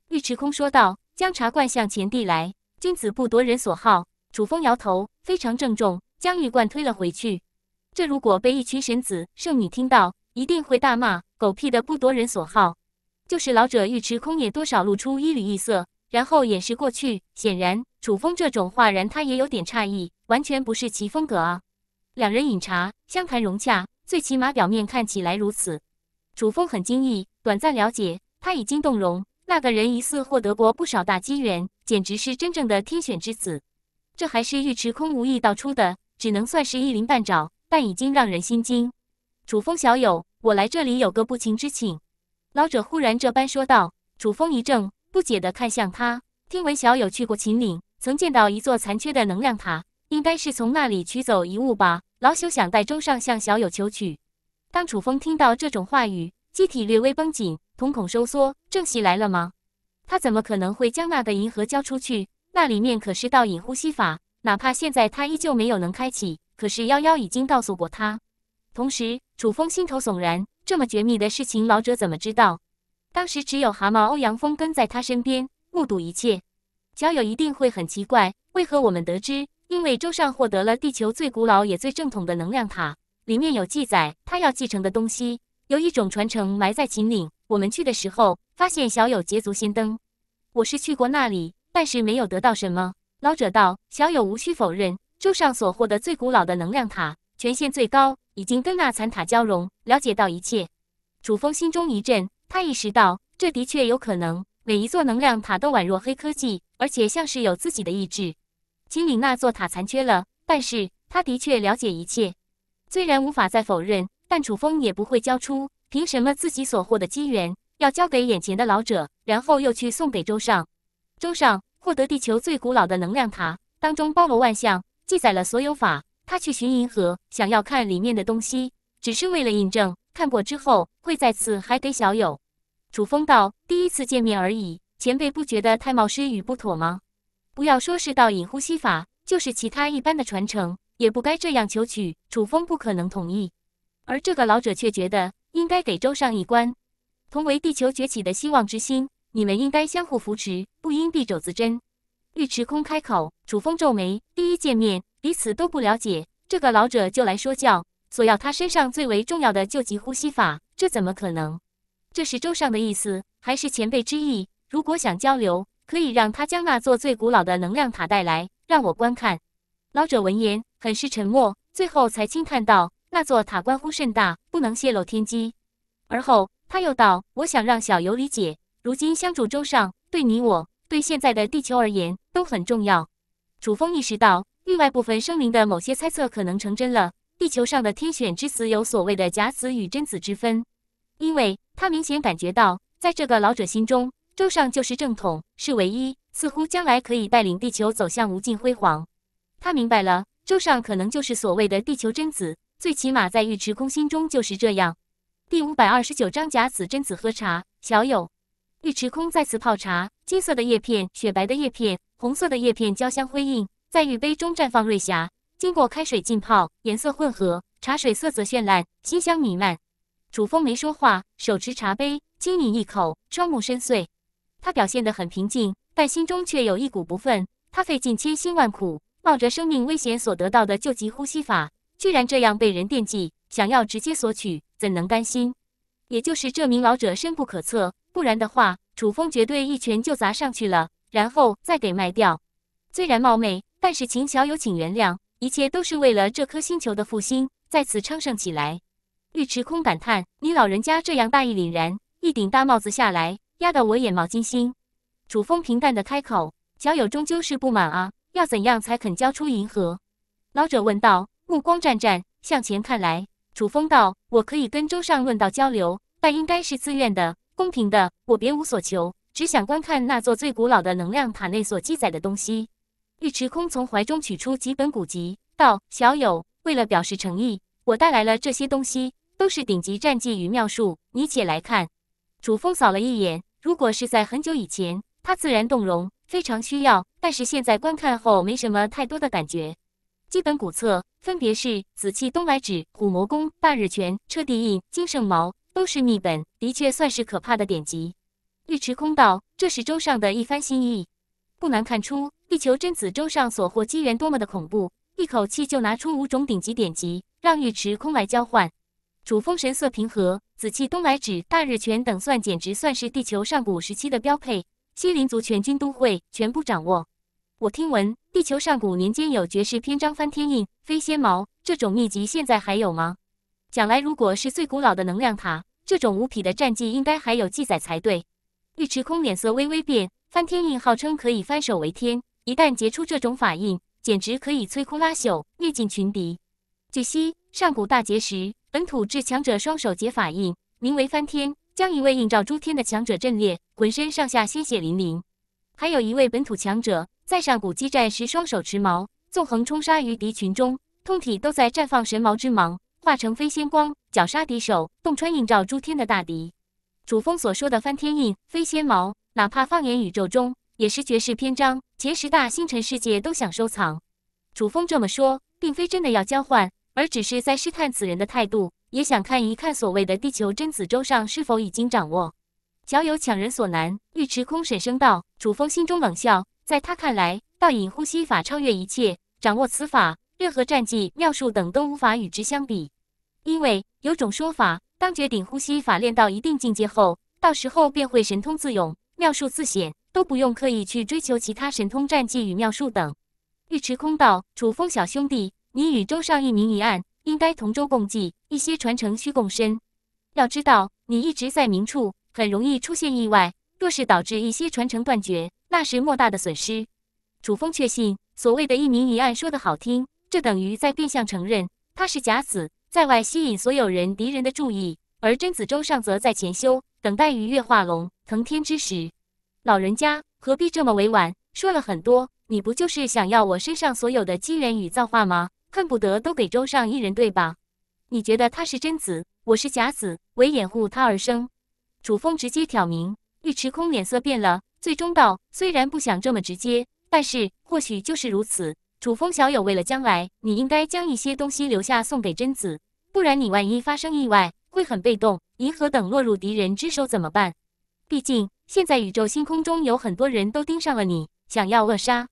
尉迟空说道，将茶罐向前递来。君子不夺人所好。楚风摇头，非常郑重，将玉冠推了回去。这如果被一群神子圣女听到，一定会大骂狗屁的不夺人所好。就是老者尉迟空也多少露出一缕异色，然后掩饰过去。显然，楚风这种话然他也有点诧异，完全不是其风格啊。两人饮茶，相谈融洽，最起码表面看起来如此。楚风很惊异，短暂了解，他已经动容。那个人疑似获得过不少大机缘，简直是真正的天选之子。这还是尉迟空无意道出的，只能算是一鳞半爪，但已经让人心惊。楚风小友，我来这里有个不情之请。”老者忽然这般说道。楚风一怔，不解的看向他。听闻小友去过秦岭，曾见到一座残缺的能量塔，应该是从那里取走遗物吧？老朽想代周上向小友求取。当楚风听到这种话语，机体略微绷紧。瞳孔收缩，正喜来了吗？他怎么可能会将那个银河交出去？那里面可是倒影呼吸法，哪怕现在他依旧没有能开启。可是幺幺已经告诉过他。同时，楚风心头悚然，这么绝密的事情，老者怎么知道？当时只有蛤蟆、欧阳锋跟在他身边，目睹一切。小友一定会很奇怪，为何我们得知？因为周上获得了地球最古老也最正统的能量塔，里面有记载他要继承的东西。有一种传承埋在秦岭，我们去的时候发现小友捷足先登。我是去过那里，但是没有得到什么。老者道：“小友无需否认，桌上所获得最古老的能量塔，权限最高，已经跟那残塔交融，了解到一切。”楚风心中一震，他意识到这的确有可能。每一座能量塔都宛若黑科技，而且像是有自己的意志。秦岭那座塔残缺了，但是他的确了解一切，虽然无法再否认。但楚风也不会交出，凭什么自己所获的机缘要交给眼前的老者，然后又去送给周尚？周尚获得地球最古老的能量塔，当中包罗万象，记载了所有法。他去寻银河，想要看里面的东西，只是为了印证。看过之后，会再次还给小友。楚风道：“第一次见面而已，前辈不觉得太冒失与不妥吗？不要说是道隐呼吸法，就是其他一般的传承，也不该这样求取。”楚风不可能同意。而这个老者却觉得应该给周上一关。同为地球崛起的希望之星，你们应该相互扶持，不因臂肘自珍。尉迟空开口，楚风皱眉。第一见面，彼此都不了解，这个老者就来说教，索要他身上最为重要的救急呼吸法，这怎么可能？这是周上的意思，还是前辈之意？如果想交流，可以让他将那座最古老的能量塔带来，让我观看。老者闻言，很是沉默，最后才轻叹道。那座塔关乎甚大，不能泄露天机。而后他又道：“我想让小游理解，如今相助周上，对你我，对现在的地球而言都很重要。”楚风意识到，域外部分生灵的某些猜测可能成真了。地球上的天选之子有所谓的假死与真死之分。因为他明显感觉到，在这个老者心中，周上就是正统，是唯一，似乎将来可以带领地球走向无尽辉煌。他明白了，周上可能就是所谓的地球真子。最起码在尉迟空心中就是这样。第五百二十九章假死贞子喝茶。小友，尉迟空再次泡茶，金色的叶片、雪白的叶片、红色的叶片交相辉映，在玉杯中绽放瑞霞。经过开水浸泡，颜色混合，茶水色泽绚烂，馨香弥漫。楚风没说话，手持茶杯轻饮一口，双目深邃。他表现得很平静，但心中却有一股不忿。他费尽千辛万苦，冒着生命危险所得到的救急呼吸法。居然这样被人惦记，想要直接索取，怎能甘心？也就是这名老者深不可测，不然的话，楚风绝对一拳就砸上去了，然后再给卖掉。虽然冒昧，但是秦小友，请原谅，一切都是为了这颗星球的复兴，再次昌盛起来。尉迟空感叹：“你老人家这样大义凛然，一顶大帽子下来，压得我眼冒金星。”楚风平淡的开口：“小友终究是不满啊，要怎样才肯交出银河？”老者问道。目光湛湛向前看来，楚风道：“我可以跟周上论道交流，但应该是自愿的、公平的。我别无所求，只想观看那座最古老的能量塔内所记载的东西。”尉迟空从怀中取出几本古籍，道：“小友，为了表示诚意，我带来了这些东西，都是顶级战绩与妙术，你且来看。”楚风扫了一眼，如果是在很久以前，他自然动容，非常需要；但是现在观看后，没什么太多的感觉。基本古册分别是紫气东来指》《虎魔功》《大日拳、车地印、金圣矛，都是秘本，的确算是可怕的典籍。尉迟空道，这是周上的一番心意，不难看出地球真子周上所获机缘多么的恐怖，一口气就拿出五种顶级典籍，让尉迟空来交换。楚风神色平和，紫气东来指、大日拳等算简直算是地球上古时期的标配，西林族全军都会，全部掌握。我听闻地球上古年间有绝世篇章《翻天印》《飞仙毛》，这种秘籍现在还有吗？将来如果是最古老的能量塔，这种无匹的战绩应该还有记载才对。尉迟空脸色微微变，《翻天印》号称可以翻手为天，一旦结出这种法印，简直可以摧枯拉朽，灭尽群敌。据悉，上古大劫时，本土至强者双手结法印，名为翻天，将一位映照诸天的强者震裂，浑身上下鲜血淋淋。还有一位本土强者。在上古激战时，双手持矛，纵横冲杀于敌群中，通体都在绽放神矛之芒，化成飞仙光，绞杀敌手，洞穿映照诸天的大敌。楚风所说的翻天印、飞仙矛，哪怕放眼宇宙中，也是绝世篇章，前十大星辰世界都想收藏。楚风这么说，并非真的要交换，而只是在试探此人的态度，也想看一看所谓的地球真子洲上是否已经掌握。小友强人所难，尉迟空沈声道。楚风心中冷笑。在他看来，倒影呼吸法超越一切，掌握此法，任何战技、妙术等都无法与之相比。因为有种说法，当绝顶呼吸法练到一定境界后，到时候便会神通自用，妙术自显，都不用刻意去追求其他神通、战技与妙术等。尉迟空道，楚风小兄弟，你与周上一明一暗，应该同舟共济，一些传承需共生。要知道，你一直在明处，很容易出现意外，若是导致一些传承断绝。那是莫大的损失。楚风确信，所谓的一明一暗说得好听，这等于在变相承认他是假死，在外吸引所有人敌人的注意。而贞子周上则在潜修，等待鱼跃化龙腾天之时。老人家何必这么委婉？说了很多，你不就是想要我身上所有的机缘与造化吗？恨不得都给周上一人，对吧？你觉得他是贞子，我是假子，为掩护他而生。楚风直接挑明，尉迟空脸色变了。最终道，虽然不想这么直接，但是或许就是如此。楚风小友，为了将来，你应该将一些东西留下送给贞子，不然你万一发生意外，会很被动。银河等落入敌人之手怎么办？毕竟现在宇宙星空中有很多人都盯上了你，想要扼杀。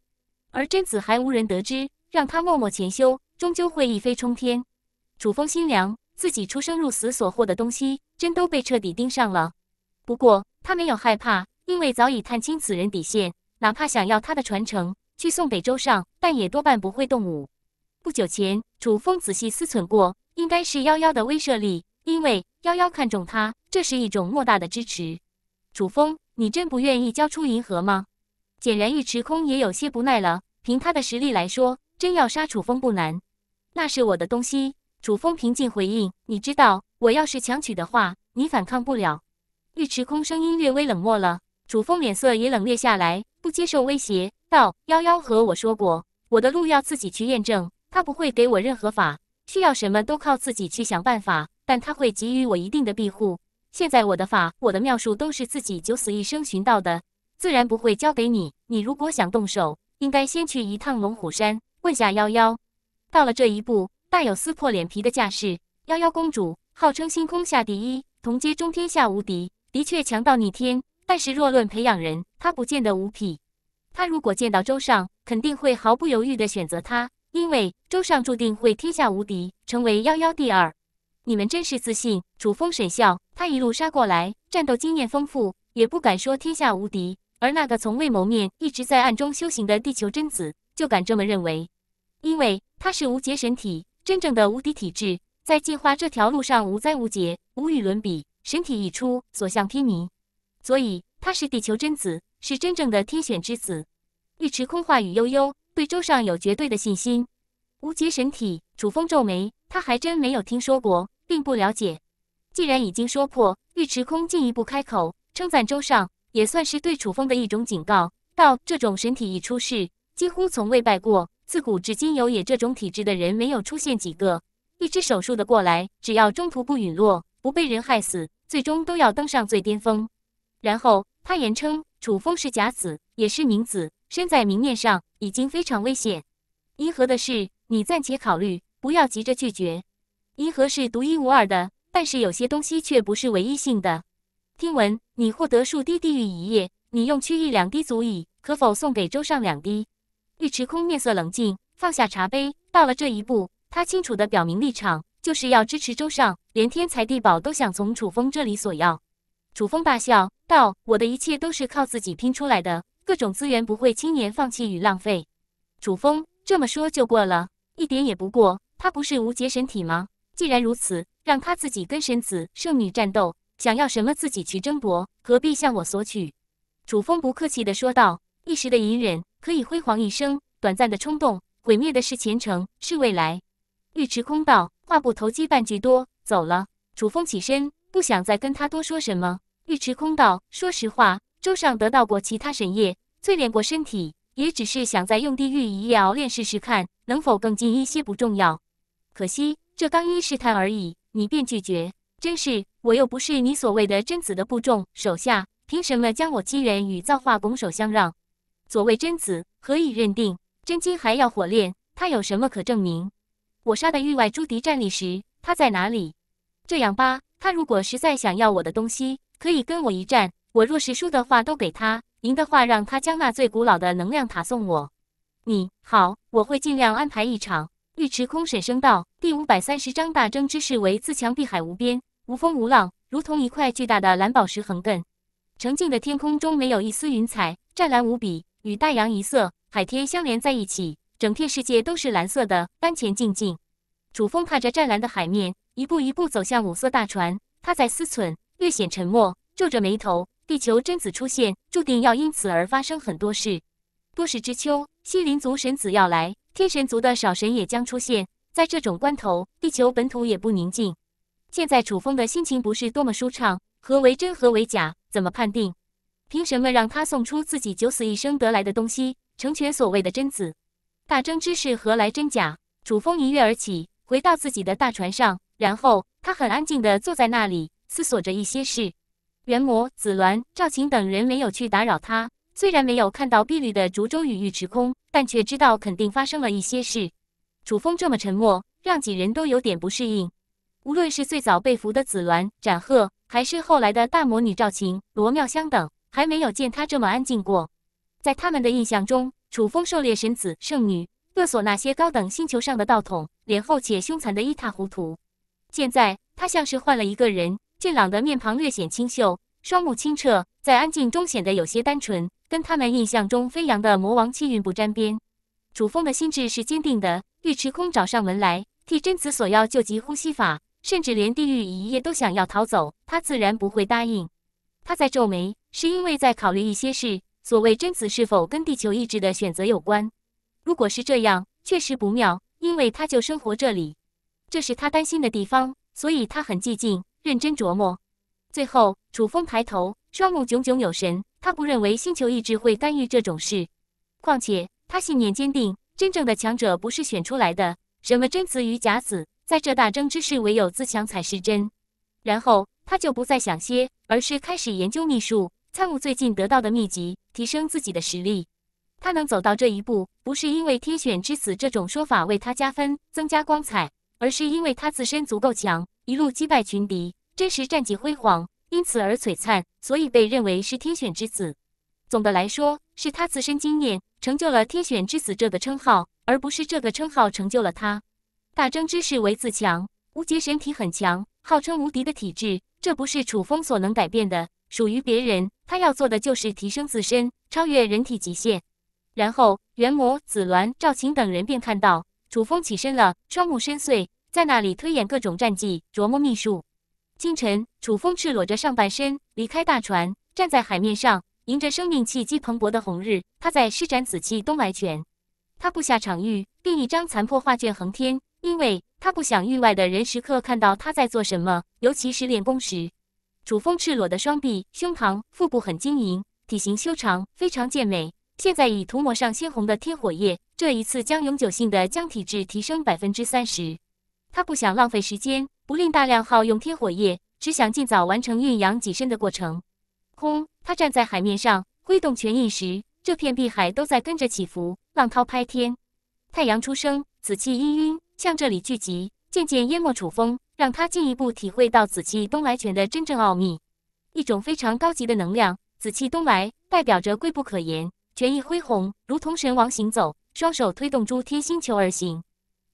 而贞子还无人得知，让他默默潜修，终究会一飞冲天。楚风心凉，自己出生入死所获的东西，真都被彻底盯上了。不过他没有害怕。因为早已探清此人底线，哪怕想要他的传承去送北周上，但也多半不会动武。不久前，楚风仔细思忖过，应该是夭夭的威慑力，因为夭夭看中他，这是一种莫大的支持。楚风，你真不愿意交出银河吗？显然，尉迟空也有些不耐了。凭他的实力来说，真要杀楚风不难。那是我的东西。楚风平静回应：“你知道，我要是强取的话，你反抗不了。”尉迟空声音略微冷漠了。楚风脸色也冷冽下来，不接受威胁，道：“幺幺和我说过，我的路要自己去验证，他不会给我任何法，需要什么都靠自己去想办法。但他会给予我一定的庇护。现在我的法，我的妙术都是自己九死一生寻到的，自然不会交给你。你如果想动手，应该先去一趟龙虎山，问下幺幺。到了这一步，大有撕破脸皮的架势。幺幺公主号称星空下第一，同阶中天下无敌，的确强到逆天。”但是，若论培养人，他不见得无匹。他如果见到周尚，肯定会毫不犹豫的选择他，因为周尚注定会天下无敌，成为幺幺第二。你们真是自信。楚风神笑，他一路杀过来，战斗经验丰富，也不敢说天下无敌。而那个从未谋面、一直在暗中修行的地球贞子，就敢这么认为，因为他是无劫神体，真正的无敌体质，在进化这条路上无灾无劫，无与伦比，神体一出，所向披靡。所以他是地球真子，是真正的天选之子。尉迟空话语悠悠，对周尚有绝对的信心。无极神体，楚风皱眉，他还真没有听说过，并不了解。既然已经说破，尉迟空进一步开口称赞周尚，也算是对楚风的一种警告。道：这种神体一出世，几乎从未败过。自古至今，有也这种体质的人没有出现几个，一只手术的过来，只要中途不陨落，不被人害死，最终都要登上最巅峰。然后，他言称楚风是假死，也是明子身在明面上已经非常危险。银河的事，你暂且考虑，不要急着拒绝。银河是独一无二的，但是有些东西却不是唯一性的。听闻你获得数滴地狱一夜，你用区域两滴足矣，可否送给周上两滴？尉迟空面色冷静，放下茶杯。到了这一步，他清楚地表明立场，就是要支持周上，连天才地宝都想从楚风这里索要。楚风大笑道：“我的一切都是靠自己拼出来的，各种资源不会轻言放弃与浪费。”楚风这么说就过了，一点也不过。他不是无劫神体吗？既然如此，让他自己跟神子、圣女战斗，想要什么自己去争夺，何必向我索取？”楚风不客气的说道：“一时的隐忍可以辉煌一生，短暂的冲动毁灭的是前程，是未来。”尉迟空道：“话不投机半句多，走了。”楚风起身，不想再跟他多说什么。尉迟空道：“说实话，周上得到过其他神液，淬炼过身体，也只是想再用地狱一夜熬炼试试看，能否更近一些不重要。可惜这刚一试探而已，你便拒绝，真是！我又不是你所谓的贞子的部众手下，凭什么将我机缘与造化拱手相让？所谓贞子，何以认定真金还要火炼？他有什么可证明？我杀的域外朱敌站立时，他在哪里？这样吧。”他如果实在想要我的东西，可以跟我一战。我若是输的话，都给他；赢的话，让他将那最古老的能量塔送我。你好，我会尽量安排一场。尉迟空沈声道：“第五百三十章大争之势，为自强，碧海无边，无风无浪，如同一块巨大的蓝宝石横亘。澄净的天空中没有一丝云彩，湛蓝无比，与大洋一色，海天相连在一起，整片世界都是蓝色的。丹田静静，楚风踏着湛蓝的海面。”一步一步走向五色大船，他在思忖，略显沉默，皱着眉头。地球贞子出现，注定要因此而发生很多事。多事之秋，西林族神子要来，天神族的少神也将出现。在这种关头，地球本土也不宁静。现在楚风的心情不是多么舒畅。何为真，何为假，怎么判定？凭什么让他送出自己九死一生得来的东西，成全所谓的贞子？大争之事何来真假？楚风一跃而起，回到自己的大船上。然后他很安静地坐在那里，思索着一些事。元魔、紫鸾、赵晴等人没有去打扰他。虽然没有看到碧绿的竹舟与玉池空，但却知道肯定发生了一些事。楚风这么沉默，让几人都有点不适应。无论是最早被俘的紫鸾、展赫，还是后来的大魔女赵晴、罗妙香等，还没有见他这么安静过。在他们的印象中，楚风狩猎神子、圣女，勒索那些高等星球上的道统，脸厚且凶残的一塌糊涂。现在他像是换了一个人，俊朗的面庞略显清秀，双目清澈，在安静中显得有些单纯，跟他们印象中飞扬的魔王气韵不沾边。楚风的心智是坚定的，尉迟空找上门来替贞子索要救急呼吸法，甚至连地狱一夜都想要逃走，他自然不会答应。他在皱眉，是因为在考虑一些事。所谓贞子是否跟地球意志的选择有关？如果是这样，确实不妙，因为他就生活这里。这是他担心的地方，所以他很寂静，认真琢磨。最后，楚风抬头，双目炯炯有神。他不认为星球意志会干预这种事，况且他信念坚定。真正的强者不是选出来的，什么真子与假死，在这大争之世，唯有自强才是真。然后他就不再想些，而是开始研究秘术，参悟最近得到的秘籍，提升自己的实力。他能走到这一步，不是因为天选之子这种说法为他加分，增加光彩。而是因为他自身足够强，一路击败群敌，真实战绩辉煌，因此而璀璨，所以被认为是天选之子。总的来说，是他自身经验成就了天选之子这个称号，而不是这个称号成就了他。大争之世为自强，无极神体很强，号称无敌的体质，这不是楚风所能改变的，属于别人。他要做的就是提升自身，超越人体极限。然后，元魔、紫鸾、赵晴等人便看到。楚风起身了，双目深邃，在那里推演各种战绩，琢磨秘术。清晨，楚风赤裸着上半身离开大船，站在海面上，迎着生命气机蓬勃的红日，他在施展紫气东来拳。他布下场域，并一张残破画卷横天，因为他不想域外的人时刻看到他在做什么，尤其是练功时。楚风赤裸的双臂、胸膛、腹部很晶莹，体型修长，非常健美。现在已涂抹上鲜红的天火液，这一次将永久性的将体质提升百分之三十。他不想浪费时间，不吝大量耗用天火液，只想尽早完成运阳己身的过程。轰！他站在海面上，挥动拳印时，这片碧海都在跟着起伏，浪涛拍天。太阳初升，紫气氤氲向这里聚集，渐渐淹没楚风，让他进一步体会到紫气东来拳的真正奥秘，一种非常高级的能量。紫气东来代表着贵不可言。权意恢宏，如同神王行走，双手推动诸天星球而行。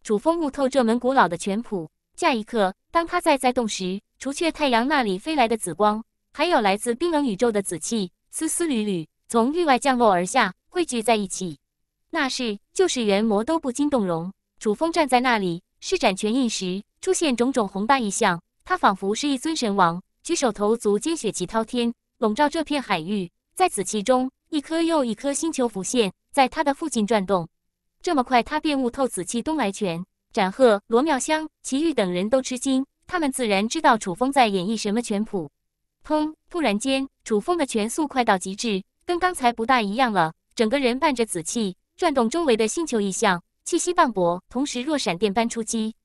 楚风悟透这门古老的拳谱。下一刻，当他再在动时，除却太阳那里飞来的紫光，还有来自冰冷宇宙的紫气，丝丝缕缕从域外降落而下，汇聚在一起。那是，就是元魔都不禁动容。楚风站在那里，施展拳印时，出现种种宏大异象。他仿佛是一尊神王，举手投足皆血气滔天，笼罩这片海域。在紫气中。一颗又一颗星球浮现在他的附近转动，这么快他便悟透紫气东来拳。展赫、罗妙香、齐玉等人都吃惊，他们自然知道楚风在演绎什么拳谱。砰！突然间，楚风的拳速快到极致，跟刚才不大一样了。整个人伴着紫气转动周围的星球异象，气息磅礴，同时若闪电般出击。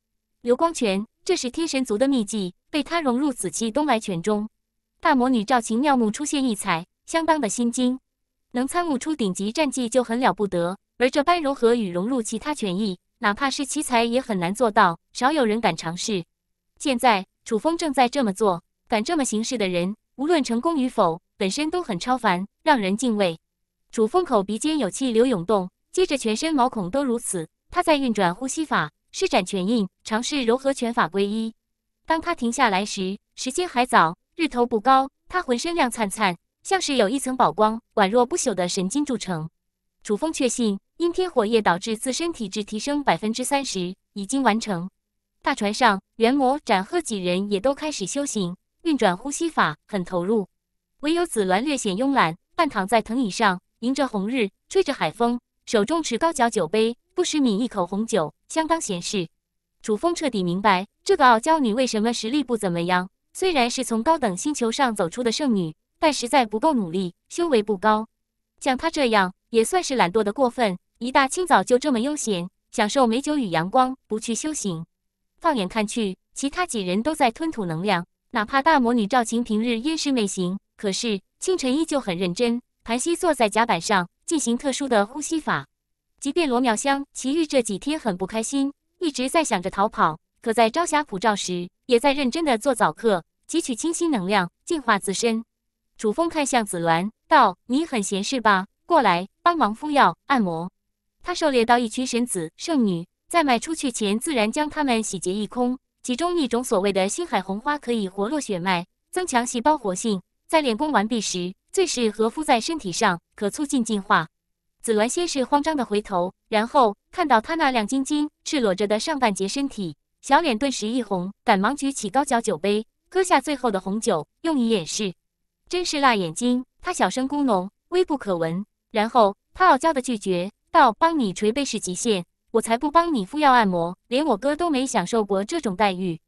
流光拳，这是天神族的秘技，被他融入紫气东来拳中。大魔女赵晴妙目出现异彩，相当的心惊。能参悟出顶级战绩就很了不得，而这般融合与融入其他拳益，哪怕是奇才也很难做到，少有人敢尝试。现在楚风正在这么做，敢这么行事的人，无论成功与否，本身都很超凡，让人敬畏。楚风口鼻间有气流涌动，接着全身毛孔都如此，他在运转呼吸法，施展拳印，尝试柔和拳法归一。当他停下来时，时间还早，日头不高，他浑身亮灿灿。像是有一层宝光，宛若不朽的神经铸成。楚风确信，阴天火液导致自身体质提升百分之三十，已经完成。大船上，元魔、斩鹤几人也都开始修行，运转呼吸法，很投入。唯有紫鸾略显慵懒，半躺在藤椅上，迎着红日，吹着海风，手中持高脚酒杯，不时抿一口红酒，相当闲适。楚风彻底明白，这个傲娇女为什么实力不怎么样。虽然是从高等星球上走出的圣女。但实在不够努力，修为不高，像他这样也算是懒惰的过分。一大清早就这么悠闲，享受美酒与阳光，不去修行。放眼看去，其他几人都在吞吐能量。哪怕大魔女赵晴平日烟视媚行，可是清晨依旧很认真，盘膝坐在甲板上进行特殊的呼吸法。即便罗妙香、齐玉这几天很不开心，一直在想着逃跑，可在朝霞普照时，也在认真的做早课，汲取清新能量，净化自身。楚风看向紫鸾，道：“你很闲是吧？过来帮忙敷药、按摩。”他狩猎到一群神子、圣女，在卖出去前，自然将他们洗劫一空。其中一种所谓的星海红花，可以活络血脉，增强细胞活性。在练功完毕时，最适合敷在身体上，可促进进化。紫鸾先是慌张的回头，然后看到他那亮晶晶、赤裸着的上半截身体，小脸顿时一红，赶忙举起高脚酒杯，喝下最后的红酒，用以掩饰。真是辣眼睛！他小声咕哝，微不可闻。然后他傲娇的拒绝道：“帮你捶背是极限，我才不帮你敷药按摩。连我哥都没享受过这种待遇。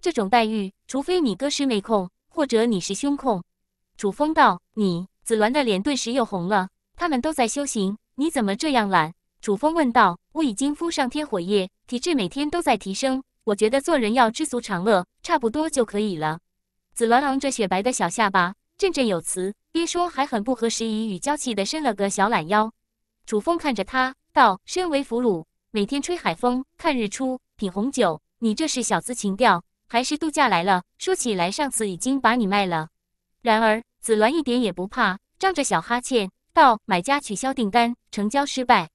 这种待遇，除非你哥是妹控，或者你是胸控。”楚风道：“你。”紫鸾的脸顿时又红了。他们都在修行，你怎么这样懒？”楚风问道。“我已经敷上天火液，体质每天都在提升。我觉得做人要知足常乐，差不多就可以了。”紫鸾昂着雪白的小下巴。振振有词，边说还很不合时宜，与娇气的伸了个小懒腰。楚风看着他道：“身为俘虏，每天吹海风、看日出、品红酒，你这是小资情调还是度假来了？”说起来，上次已经把你卖了。然而，紫鸾一点也不怕，仗着小哈欠道：“买家取消订单，成交失败，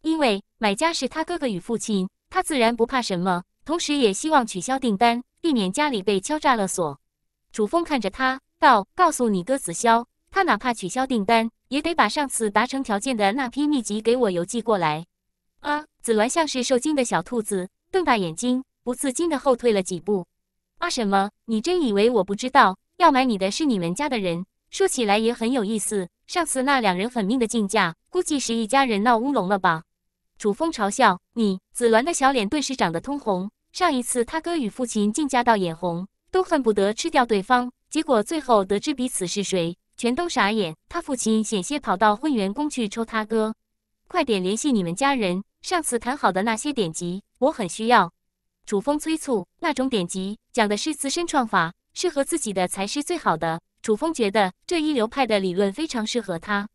因为买家是他哥哥与父亲，他自然不怕什么，同时也希望取消订单，避免家里被敲诈勒索。”楚风看着他。道：“告诉你哥子潇，他哪怕取消订单，也得把上次达成条件的那批秘籍给我邮寄过来。”啊！紫鸾像是受惊的小兔子，瞪大眼睛，不自禁地后退了几步。啊！什么？你真以为我不知道？要买你的是你们家的人？说起来也很有意思，上次那两人狠命的竞价，估计是一家人闹乌龙了吧？楚风嘲笑你。紫鸾的小脸顿时涨得通红。上一次他哥与父亲竞价到眼红，都恨不得吃掉对方。结果最后得知彼此是谁，全都傻眼。他父亲险些跑到混元宫去抽他哥。快点联系你们家人，上次谈好的那些典籍我很需要。楚风催促，那种典籍讲的是自身创法，适合自己的才是最好的。楚风觉得这一流派的理论非常适合他，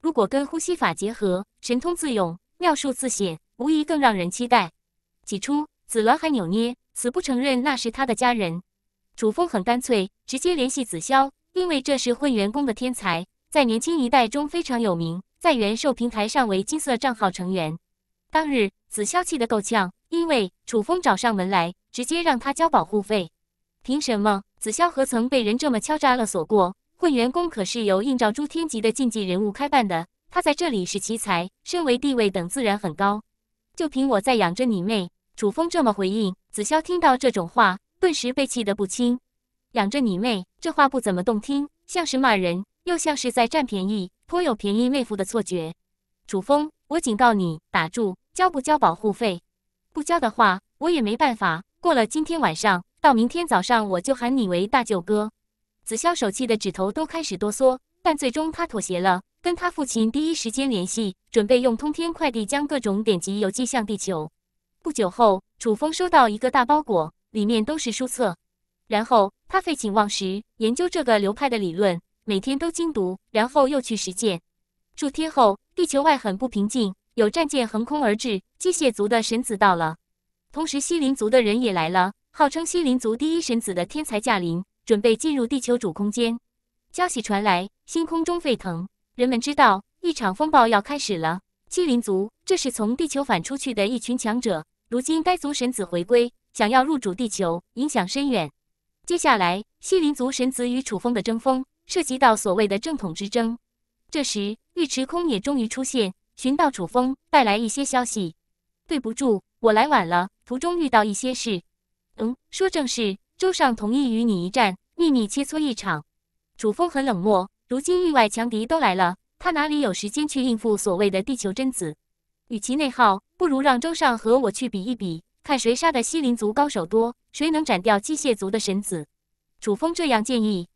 如果跟呼吸法结合，神通自用，妙术自显，无疑更让人期待。起初紫鸾还扭捏，死不承认那是他的家人。楚风很干脆。直接联系子潇，因为这是混元功的天才，在年轻一代中非常有名，在元兽平台上为金色账号成员。当日，子潇气得够呛，因为楚风找上门来，直接让他交保护费。凭什么？子潇何曾被人这么敲诈勒索过？混元功可是由映照诸天级的禁忌人物开办的，他在这里是奇才，身为地位等自然很高。就凭我在养着你妹，楚风这么回应。子潇听到这种话，顿时被气得不轻。养着你妹，这话不怎么动听，像是骂人，又像是在占便宜，颇有便宜妹夫的错觉。楚风，我警告你，打住！交不交保护费？不交的话，我也没办法。过了今天晚上，到明天早上，我就喊你为大舅哥。子潇手气的指头都开始哆嗦，但最终他妥协了，跟他父亲第一时间联系，准备用通天快递将各种典籍邮寄向地球。不久后，楚风收到一个大包裹，里面都是书册。然后他废寝忘食研究这个流派的理论，每天都精读，然后又去实践。数天后，地球外很不平静，有战舰横空而至，机械族的神子到了，同时西林族的人也来了，号称西林族第一神子的天才驾临，准备进入地球主空间。消息传来，星空中沸腾，人们知道一场风暴要开始了。西林族这是从地球返出去的一群强者，如今该族神子回归，想要入主地球，影响深远。接下来，西林族神子与楚风的争锋，涉及到所谓的正统之争。这时，尉迟空也终于出现，寻到楚风，带来一些消息。对不住，我来晚了，途中遇到一些事。嗯，说正事，周尚同意与你一战，秘密切磋一场。楚风很冷漠，如今域外强敌都来了，他哪里有时间去应付所谓的地球贞子？与其内耗，不如让周尚和我去比一比，看谁杀的西林族高手多。谁能斩掉机械族的神子？楚风这样建议。